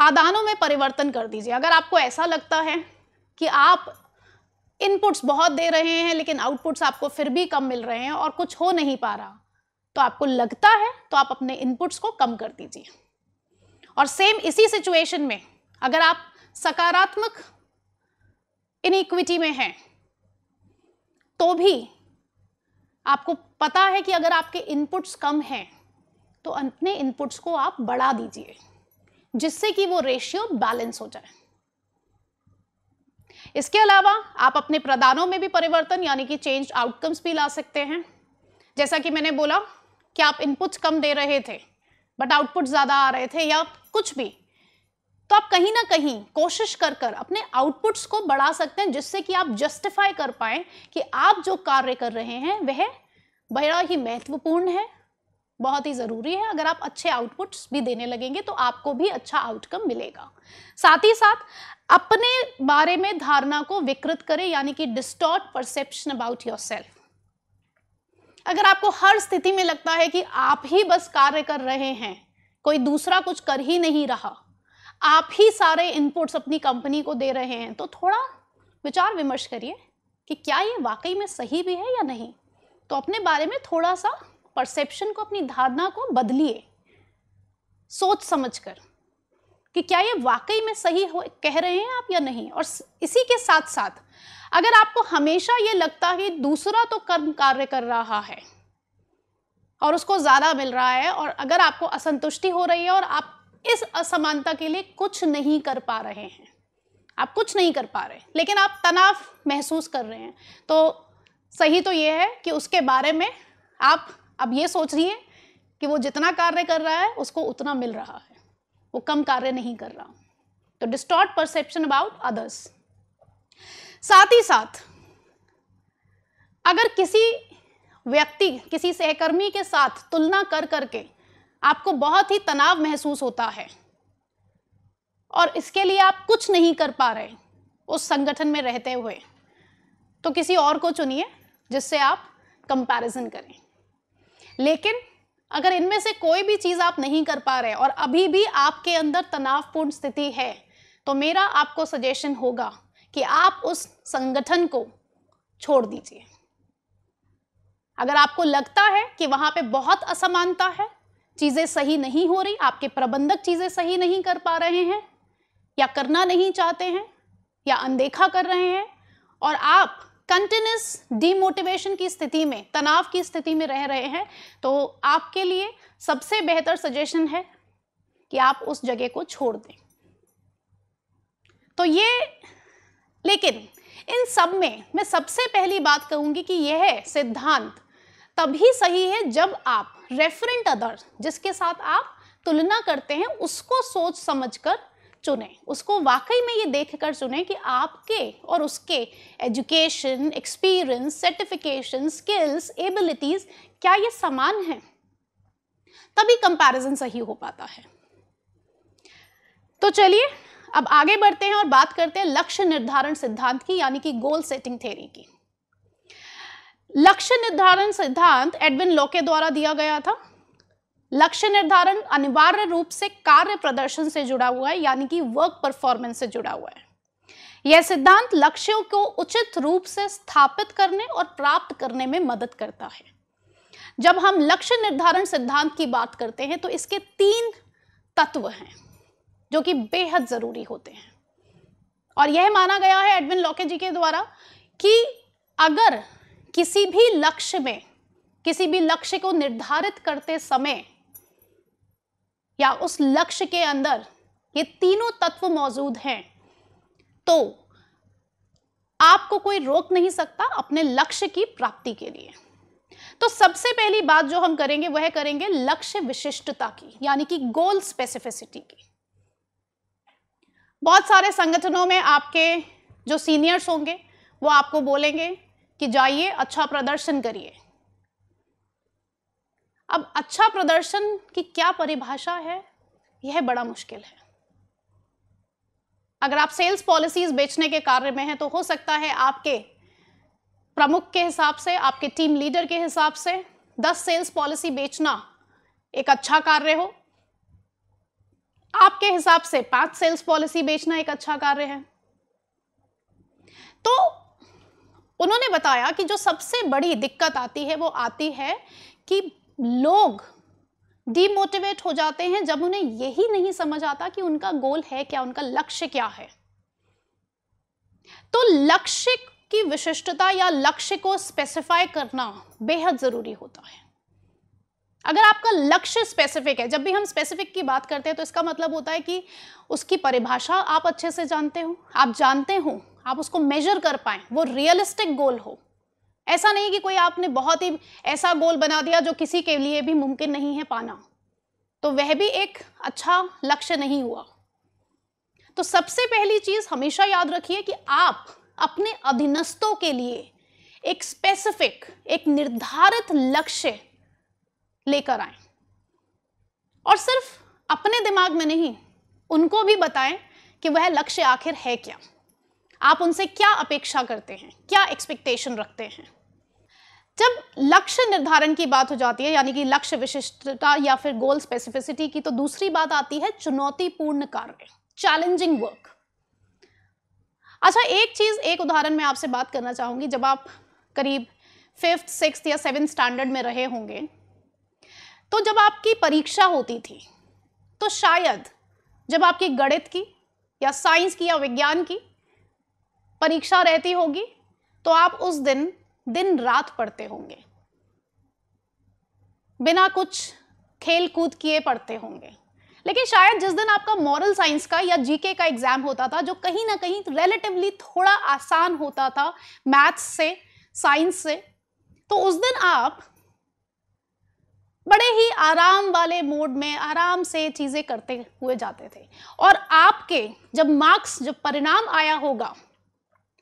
आदानों में परिवर्तन कर दीजिए अगर आपको ऐसा लगता है कि आप इनपुट्स बहुत दे रहे हैं लेकिन आउटपुट्स आपको फिर भी कम मिल रहे हैं और कुछ हो नहीं पा रहा तो आपको लगता है तो आप अपने इनपुट्स को कम कर दीजिए और सेम इसी सिचुएशन में अगर आप सकारात्मक इनइक्विटी में हैं तो भी आपको पता है कि अगर आपके इनपुट्स कम हैं तो अपने इनपुट्स को आप बढ़ा दीजिए जिससे कि वो रेशियो बैलेंस हो जाए इसके अलावा आप अपने प्रदानों में भी परिवर्तन यानी कि चेंज आउटकम्स भी ला सकते हैं जैसा कि मैंने बोला कि आप इनपुट्स कम दे रहे थे बट आउटपुट ज़्यादा आ रहे थे या कुछ भी तो आप कहीं ना कहीं कोशिश कर कर अपने आउटपुट्स को बढ़ा सकते हैं जिससे कि आप जस्टिफाई कर पाए कि आप जो कार्य कर रहे हैं वह बड़ा ही महत्वपूर्ण है बहुत ही ज़रूरी है अगर आप अच्छे आउटपुट्स भी देने लगेंगे तो आपको भी अच्छा आउटकम मिलेगा साथ ही साथ अपने बारे में धारणा को विकृत करें यानी कि distort perception about yourself अगर आपको हर स्थिति में लगता है कि आप ही बस कार्य कर रहे हैं कोई दूसरा कुछ कर ही नहीं रहा आप ही सारे इनपुट्स अपनी कंपनी को दे रहे हैं तो थोड़ा विचार विमर्श करिए कि क्या ये वाकई में सही भी है या नहीं तो अपने बारे में थोड़ा सा परसेप्शन को अपनी धारणा को बदलिए सोच समझ कर कि क्या ये वाकई में सही हो कह रहे हैं आप या नहीं और इसी के साथ साथ अगर आपको हमेशा ये लगता है दूसरा तो कर्म कार्य कर रहा है और उसको ज़्यादा मिल रहा है और अगर आपको असंतुष्टि हो रही है और आप इस असमानता के लिए कुछ नहीं कर पा रहे हैं आप कुछ नहीं कर पा रहे लेकिन आप तनाव महसूस कर रहे हैं तो सही तो ये है कि उसके बारे में आप अब ये सोच रही हैं कि वो जितना कार्य कर रहा है उसको उतना मिल रहा है वो कम कार्य नहीं कर रहा तो डिस्टॉर्ट परसेप्शन अबाउट अदर्स साथ ही साथ अगर किसी व्यक्ति किसी सहकर्मी के साथ तुलना कर करके आपको बहुत ही तनाव महसूस होता है और इसके लिए आप कुछ नहीं कर पा रहे उस संगठन में रहते हुए तो किसी और को चुनिए जिससे आप कंपैरिजन करें लेकिन अगर इनमें से कोई भी चीज़ आप नहीं कर पा रहे और अभी भी आपके अंदर तनावपूर्ण स्थिति है तो मेरा आपको सजेशन होगा कि आप उस संगठन को छोड़ दीजिए अगर आपको लगता है कि वहाँ पे बहुत असमानता है चीज़ें सही नहीं हो रही आपके प्रबंधक चीज़ें सही नहीं कर पा रहे हैं या करना नहीं चाहते हैं या अनदेखा कर रहे हैं और आप कंटिन्यूस डीमोटिवेशन की स्थिति में तनाव की स्थिति में रह रहे हैं तो आपके लिए सबसे बेहतर सजेशन है कि आप उस जगह को छोड़ दें तो ये लेकिन इन सब में मैं सबसे पहली बात कहूंगी कि यह सिद्धांत तभी सही है जब आप रेफरेंट अदर जिसके साथ आप तुलना करते हैं उसको सोच समझ कर चुने उसको वाकई में ये देख कर चुने कि आपके और उसके education experience certification skills abilities क्या ये समान हैं तभी कंपैरिजन सही हो पाता है तो चलिए अब आगे बढ़ते हैं और बात करते हैं लक्ष्य निर्धारण सिद्धांत की यानी कि गोल सेटिंग थेरी की लक्ष्य निर्धारण सिद्धांत एडविन लोके द्वारा दिया गया था लक्ष्य निर्धारण अनिवार्य रूप से कार्य प्रदर्शन से जुड़ा हुआ है यानी कि वर्क परफॉर्मेंस से जुड़ा हुआ है यह सिद्धांत लक्ष्यों को उचित रूप से स्थापित करने और प्राप्त करने में मदद करता है जब हम लक्ष्य निर्धारण सिद्धांत की बात करते हैं तो इसके तीन तत्व हैं जो कि बेहद ज़रूरी होते हैं और यह माना गया है एडविन लॉके जी के द्वारा कि अगर किसी भी लक्ष्य में किसी भी लक्ष्य को निर्धारित करते समय या उस लक्ष्य के अंदर ये तीनों तत्व मौजूद हैं तो आपको कोई रोक नहीं सकता अपने लक्ष्य की प्राप्ति के लिए तो सबसे पहली बात जो हम करेंगे वह करेंगे लक्ष्य विशिष्टता की यानी कि गोल स्पेसिफिसिटी की बहुत सारे संगठनों में आपके जो सीनियर्स होंगे वो आपको बोलेंगे कि जाइए अच्छा प्रदर्शन करिए अब अच्छा प्रदर्शन की क्या परिभाषा है यह बड़ा मुश्किल है अगर आप सेल्स पॉलिसीज बेचने के कार्य में हैं तो हो सकता है आपके प्रमुख के हिसाब से आपके टीम लीडर के हिसाब से दस सेल्स पॉलिसी बेचना एक अच्छा कार्य हो आपके हिसाब से पांच सेल्स पॉलिसी बेचना एक अच्छा कार्य है तो उन्होंने बताया कि जो सबसे बड़ी दिक्कत आती है वो आती है कि लोग डीमोटिवेट हो जाते हैं जब उन्हें यही नहीं समझ आता कि उनका गोल है क्या उनका लक्ष्य क्या है तो लक्ष्य की विशिष्टता या लक्ष्य को स्पेसिफाई करना बेहद ज़रूरी होता है अगर आपका लक्ष्य स्पेसिफिक है जब भी हम स्पेसिफिक की बात करते हैं तो इसका मतलब होता है कि उसकी परिभाषा आप अच्छे से जानते हो आप जानते हो आप उसको मेजर कर पाए वो रियलिस्टिक गोल हो ऐसा नहीं कि कोई आपने बहुत ही ऐसा गोल बना दिया जो किसी के लिए भी मुमकिन नहीं है पाना तो वह भी एक अच्छा लक्ष्य नहीं हुआ तो सबसे पहली चीज हमेशा याद रखिए कि आप अपने अधीनस्थों के लिए एक स्पेसिफिक एक निर्धारित लक्ष्य लेकर आए और सिर्फ अपने दिमाग में नहीं उनको भी बताएं कि वह लक्ष्य आखिर है क्या आप उनसे क्या अपेक्षा करते हैं क्या एक्सपेक्टेशन रखते हैं जब लक्ष्य निर्धारण की बात हो जाती है यानी कि लक्ष्य विशिष्टता या फिर गोल स्पेसिफिसिटी की तो दूसरी बात आती है चुनौतीपूर्ण कार्य चैलेंजिंग वर्क अच्छा एक चीज़ एक उदाहरण में आपसे बात करना चाहूंगी जब आप करीब फिफ्थ सिक्स या सेवन स्टैंडर्ड में रहे होंगे तो जब आपकी परीक्षा होती थी तो शायद जब आपकी गणित की या साइंस की या विज्ञान की परीक्षा रहती होगी तो आप उस दिन दिन रात पढ़ते होंगे बिना कुछ खेल कूद किए पढ़ते होंगे लेकिन शायद जिस दिन आपका मॉरल साइंस का या जीके का एग्जाम होता था जो कहीं ना कहीं रिलेटिवली थोड़ा आसान होता था मैथ्स से साइंस से तो उस दिन आप बड़े ही आराम वाले मोड में आराम से चीज़ें करते हुए जाते थे और आपके जब मार्क्स जब परिणाम आया होगा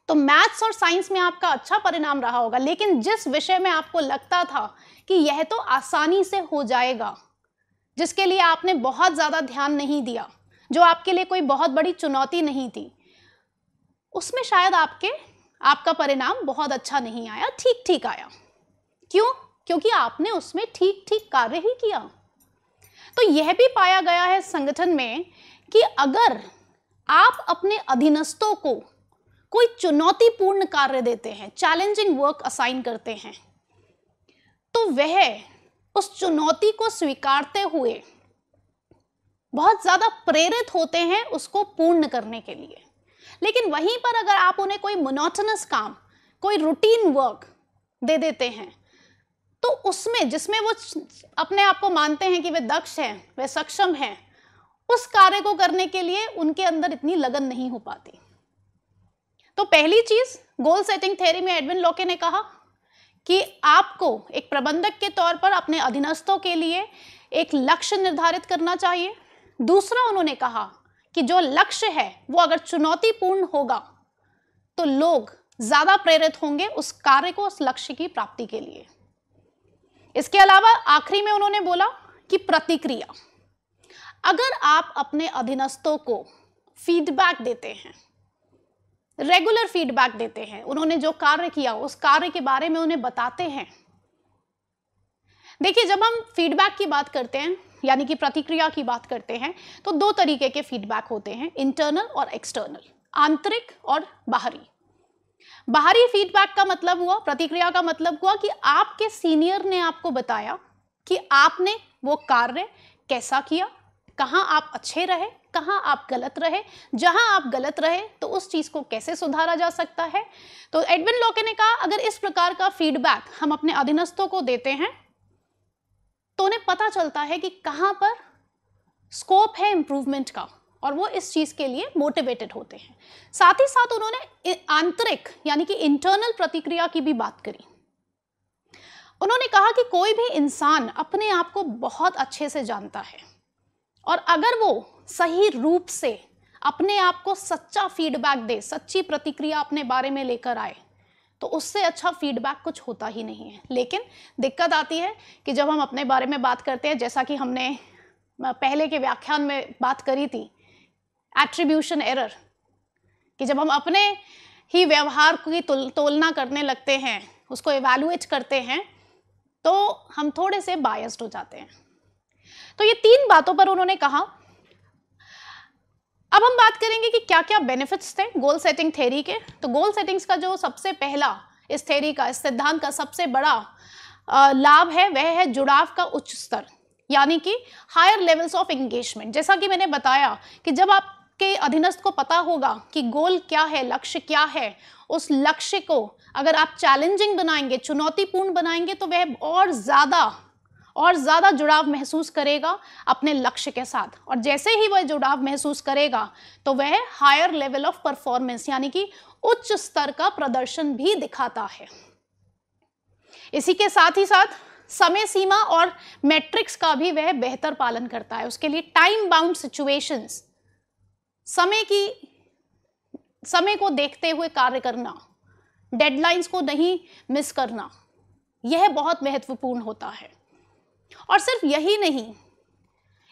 तो मैथ्स और साइंस में आपका अच्छा परिणाम रहा होगा लेकिन जिस विषय में आपको लगता था कि यह तो आसानी से हो जाएगा जिसके लिए आपने बहुत ज़्यादा ध्यान नहीं दिया जो आपके लिए कोई बहुत बड़ी चुनौती नहीं थी उसमें शायद आपके आपका परिणाम बहुत अच्छा नहीं आया ठीक ठीक आया क्यों क्योंकि आपने उसमें ठीक ठीक कार्य ही किया तो यह भी पाया गया है संगठन में कि अगर आप अपने अधीनस्थों को कोई चुनौतीपूर्ण कार्य देते हैं चैलेंजिंग वर्क असाइन करते हैं तो वह उस चुनौती को स्वीकारते हुए बहुत ज़्यादा प्रेरित होते हैं उसको पूर्ण करने के लिए लेकिन वहीं पर अगर आप उन्हें कोई मोनोटनस काम कोई रूटीन वर्क दे देते हैं तो उसमें जिसमें वो अपने आप को मानते हैं कि वे दक्ष हैं वे सक्षम हैं उस कार्य को करने के लिए उनके अंदर इतनी लगन नहीं हो पाती तो पहली चीज गोल सेटिंग थ्योरी में एडविन लोके ने कहा कि आपको एक प्रबंधक के तौर पर अपने अधीनस्थों के लिए एक लक्ष्य निर्धारित करना चाहिए दूसरा उन्होंने कहा कि जो लक्ष्य है वो अगर चुनौतीपूर्ण होगा तो लोग ज्यादा प्रेरित होंगे उस कार्य को उस लक्ष्य की प्राप्ति के लिए इसके अलावा आखिरी में उन्होंने बोला कि प्रतिक्रिया अगर आप अपने अधीनस्थों को फीडबैक देते हैं रेगुलर फीडबैक देते हैं उन्होंने जो कार्य किया उस कार्य के बारे में उन्हें बताते हैं देखिए जब हम फीडबैक की बात करते हैं यानी कि प्रतिक्रिया की बात करते हैं तो दो तरीके के फीडबैक होते हैं इंटरनल और एक्सटर्नल आंतरिक और बाहरी बाहरी फीडबैक का मतलब हुआ प्रतिक्रिया का मतलब हुआ कि आपके सीनियर ने आपको बताया कि आपने वो कार्य कैसा किया कहाँ आप अच्छे रहे कहाँ आप गलत रहे जहाँ आप गलत रहे तो उस चीज़ को कैसे सुधारा जा सकता है तो एडविन लोके ने कहा अगर इस प्रकार का फीडबैक हम अपने अधीनस्थों को देते हैं तो उन्हें पता चलता है कि कहाँ पर स्कोप है इम्प्रूवमेंट का और वो इस चीज़ के लिए मोटिवेटेड होते हैं साथ ही साथ उन्होंने आंतरिक यानी कि इंटरनल प्रतिक्रिया की भी बात करी उन्होंने कहा कि कोई भी इंसान अपने आप को बहुत अच्छे से जानता है और अगर वो सही रूप से अपने आप को सच्चा फीडबैक दे सच्ची प्रतिक्रिया अपने बारे में लेकर आए तो उससे अच्छा फीडबैक कुछ होता ही नहीं है लेकिन दिक्कत आती है कि जब हम अपने बारे में बात करते हैं जैसा कि हमने पहले के व्याख्यान में बात करी थी एट्रीब्यूशन एरर कि जब हम अपने ही व्यवहार की तुल, तोलना करने लगते हैं उसको इवेलुएट करते हैं तो हम थोड़े से बायस्ड हो जाते हैं तो ये तीन बातों पर उन्होंने कहा अब हम बात करेंगे कि क्या क्या बेनिफिट्स थे गोल सेटिंग थेरी के तो गोल सेटिंग्स का जो सबसे पहला इस थेरी का इस सिद्धांत का सबसे बड़ा लाभ है वह है जुड़ाव का उच्च स्तर यानी कि हायर लेवल्स ऑफ एंगेजमेंट जैसा कि मैंने बताया कि जब आपके अधीनस्थ को पता होगा कि गोल क्या है लक्ष्य क्या है उस लक्ष्य को अगर आप चैलेंजिंग बनाएंगे चुनौतीपूर्ण बनाएंगे तो वह और ज़्यादा और ज़्यादा जुड़ाव महसूस करेगा अपने लक्ष्य के साथ और जैसे ही वह जुड़ाव महसूस करेगा तो वह हायर लेवल ऑफ परफॉर्मेंस यानी कि उच्च स्तर का प्रदर्शन भी दिखाता है इसी के साथ ही साथ समय सीमा और मैट्रिक्स का भी वह बेहतर पालन करता है उसके लिए टाइम बाउंड सिचुएशंस समय की समय को देखते हुए कार्य करना डेडलाइंस को नहीं मिस करना यह बहुत महत्वपूर्ण होता है और सिर्फ यही नहीं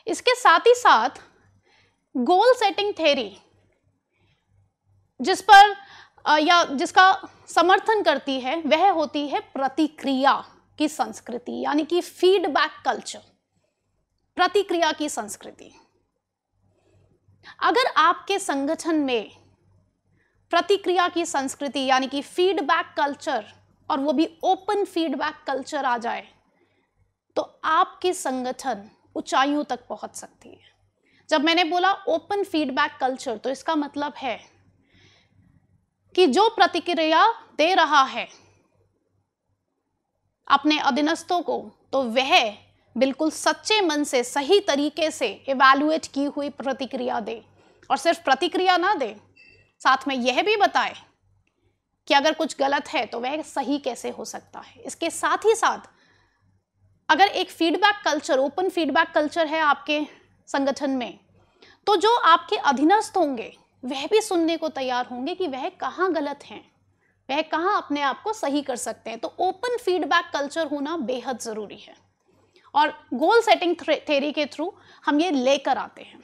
इसके साथ ही साथ गोल सेटिंग थेरी जिस पर या जिसका समर्थन करती है वह होती है प्रतिक्रिया की संस्कृति यानी कि फीडबैक कल्चर प्रतिक्रिया की संस्कृति अगर आपके संगठन में प्रतिक्रिया की संस्कृति यानी कि फीडबैक कल्चर और वो भी ओपन फीडबैक कल्चर आ जाए तो आपके संगठन ऊंचाइयों तक पहुंच सकती है जब मैंने बोला ओपन फीडबैक कल्चर तो इसका मतलब है कि जो प्रतिक्रिया दे रहा है अपने अधीनस्थों को तो वह बिल्कुल सच्चे मन से सही तरीके से इवेलुएट की हुई प्रतिक्रिया दे और सिर्फ प्रतिक्रिया ना दे साथ में यह भी बताए कि अगर कुछ गलत है तो वह सही कैसे हो सकता है इसके साथ ही साथ अगर एक feedback culture open feedback culture है आपके संगठन में तो जो आपके अधीनस्थ होंगे वह भी सुनने को तैयार होंगे कि वह कहाँ गलत हैं वह कहाँ अपने आप को सही कर सकते हैं तो ओपन फीडबैक कल्चर होना बेहद ज़रूरी है और गोल सेटिंग थेरी के थ्रू हम ये लेकर आते हैं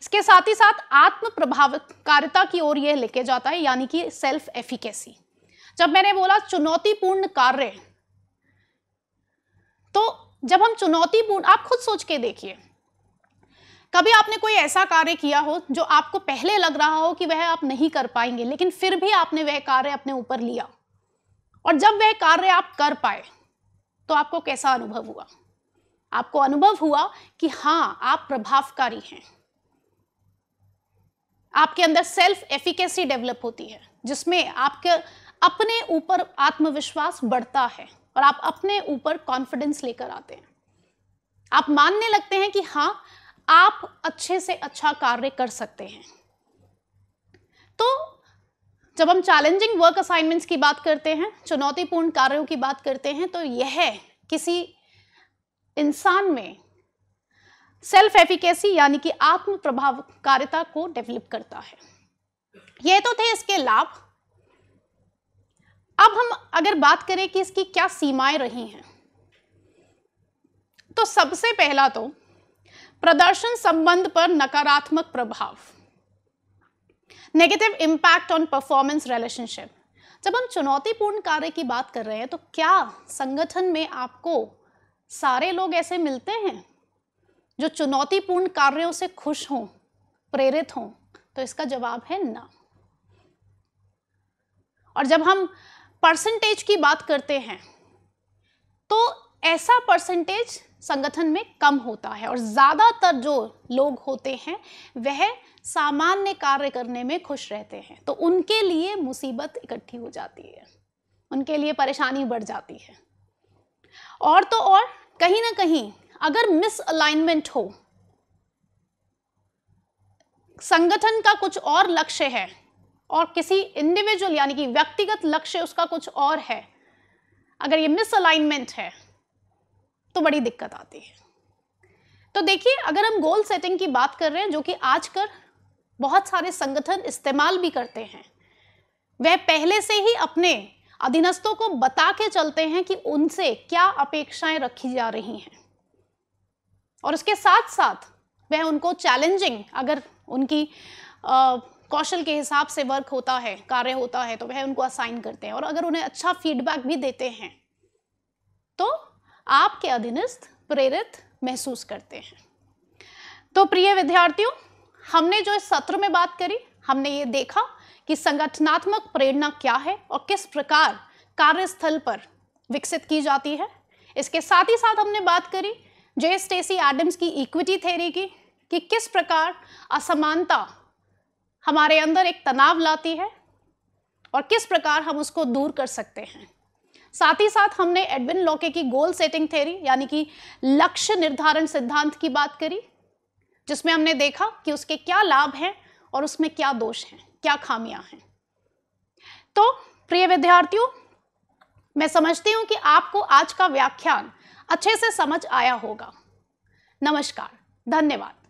इसके साथ ही साथ आत्म प्रभावकारिता की ओर यह लेके जाता है यानी कि सेल्फ एफिकेसी जब मैंने बोला चुनौतीपूर्ण कार्य तो जब हम चुनौतीपूर्ण आप खुद सोच के देखिए कभी आपने कोई ऐसा कार्य किया हो जो आपको पहले लग रहा हो कि वह आप नहीं कर पाएंगे लेकिन फिर भी आपने वह कार्य अपने ऊपर लिया और जब वह कार्य आप कर पाए तो आपको कैसा अनुभव हुआ आपको अनुभव हुआ कि हाँ आप प्रभावकारी हैं आपके अंदर सेल्फ एफिकेसी डेवलप होती है जिसमें आपके अपने ऊपर आत्मविश्वास बढ़ता है और आप अपने ऊपर कॉन्फिडेंस लेकर आते हैं आप मानने लगते हैं कि हाँ आप अच्छे से अच्छा कार्य कर सकते हैं तो जब हम चैलेंजिंग वर्क असाइनमेंट्स की बात करते हैं चुनौतीपूर्ण कार्यों की बात करते हैं तो यह किसी इंसान में सेल्फ एफिकेसी यानी कि आत्म प्रभावकारिता को डेवलप करता है ये तो थे इसके लाभ अब हम अगर बात करें कि इसकी क्या सीमाएं रही हैं तो सबसे पहला तो प्रदर्शन संबंध पर नकारात्मक प्रभाव negative impact on performance relationship जब हम चुनौतीपूर्ण कार्य की बात कर रहे हैं तो क्या संगठन में आपको सारे लोग ऐसे मिलते हैं जो चुनौतीपूर्ण कार्यों से खुश हों प्रेरित हों तो इसका जवाब है ना और जब हम परसेंटेज की बात करते हैं तो ऐसा परसेंटेज संगठन में कम होता है और ज़्यादातर जो लोग होते हैं वह सामान्य कार्य करने में खुश रहते हैं तो उनके लिए मुसीबत इकट्ठी हो जाती है उनके लिए परेशानी बढ़ जाती है और तो और कहीं ना कहीं अगर मिस अलाइनमेंट हो संगठन का कुछ और लक्ष्य है और किसी इंडिविजुअल यानी कि व्यक्तिगत लक्ष्य उसका कुछ और है अगर ये मिसअलाइनमेंट है तो बड़ी दिक्कत आती है तो देखिए अगर हम गोल सेटिंग की बात कर रहे हैं जो कि आजकल बहुत सारे संगठन इस्तेमाल भी करते हैं वह पहले से ही अपने अधीनस्थों को बता के चलते हैं कि उनसे क्या अपेक्षाएं रखी जा रही हैं और उसके साथ साथ वह उनको चैलेंजिंग अगर उनकी आ, कौशल के हिसाब से वर्क होता है कार्य होता है तो वह उनको असाइन करते हैं और अगर उन्हें अच्छा फीडबैक भी देते हैं तो आपके अधीनस्थ प्रेरित महसूस करते हैं तो प्रिय विद्यार्थियों हमने जो इस सत्र में बात करी हमने ये देखा कि संगठनात्मक प्रेरणा क्या है और किस प्रकार कार्यस्थल पर विकसित की जाती है इसके साथ ही साथ हमने बात करी जे स्टेसी एडम्स की इक्विटी थेरी की कि किस प्रकार असमानता हमारे अंदर एक तनाव लाती है और किस प्रकार हम उसको दूर कर सकते हैं साथ ही साथ हमने एडविन लॉके की गोल सेटिंग थ्योरी यानी कि लक्ष्य निर्धारण सिद्धांत की बात करी जिसमें हमने देखा कि उसके क्या लाभ हैं और उसमें क्या दोष हैं क्या खामियां हैं तो प्रिय विद्यार्थियों मैं समझती हूं कि आपको आज का व्याख्यान अच्छे से समझ आया होगा नमस्कार धन्यवाद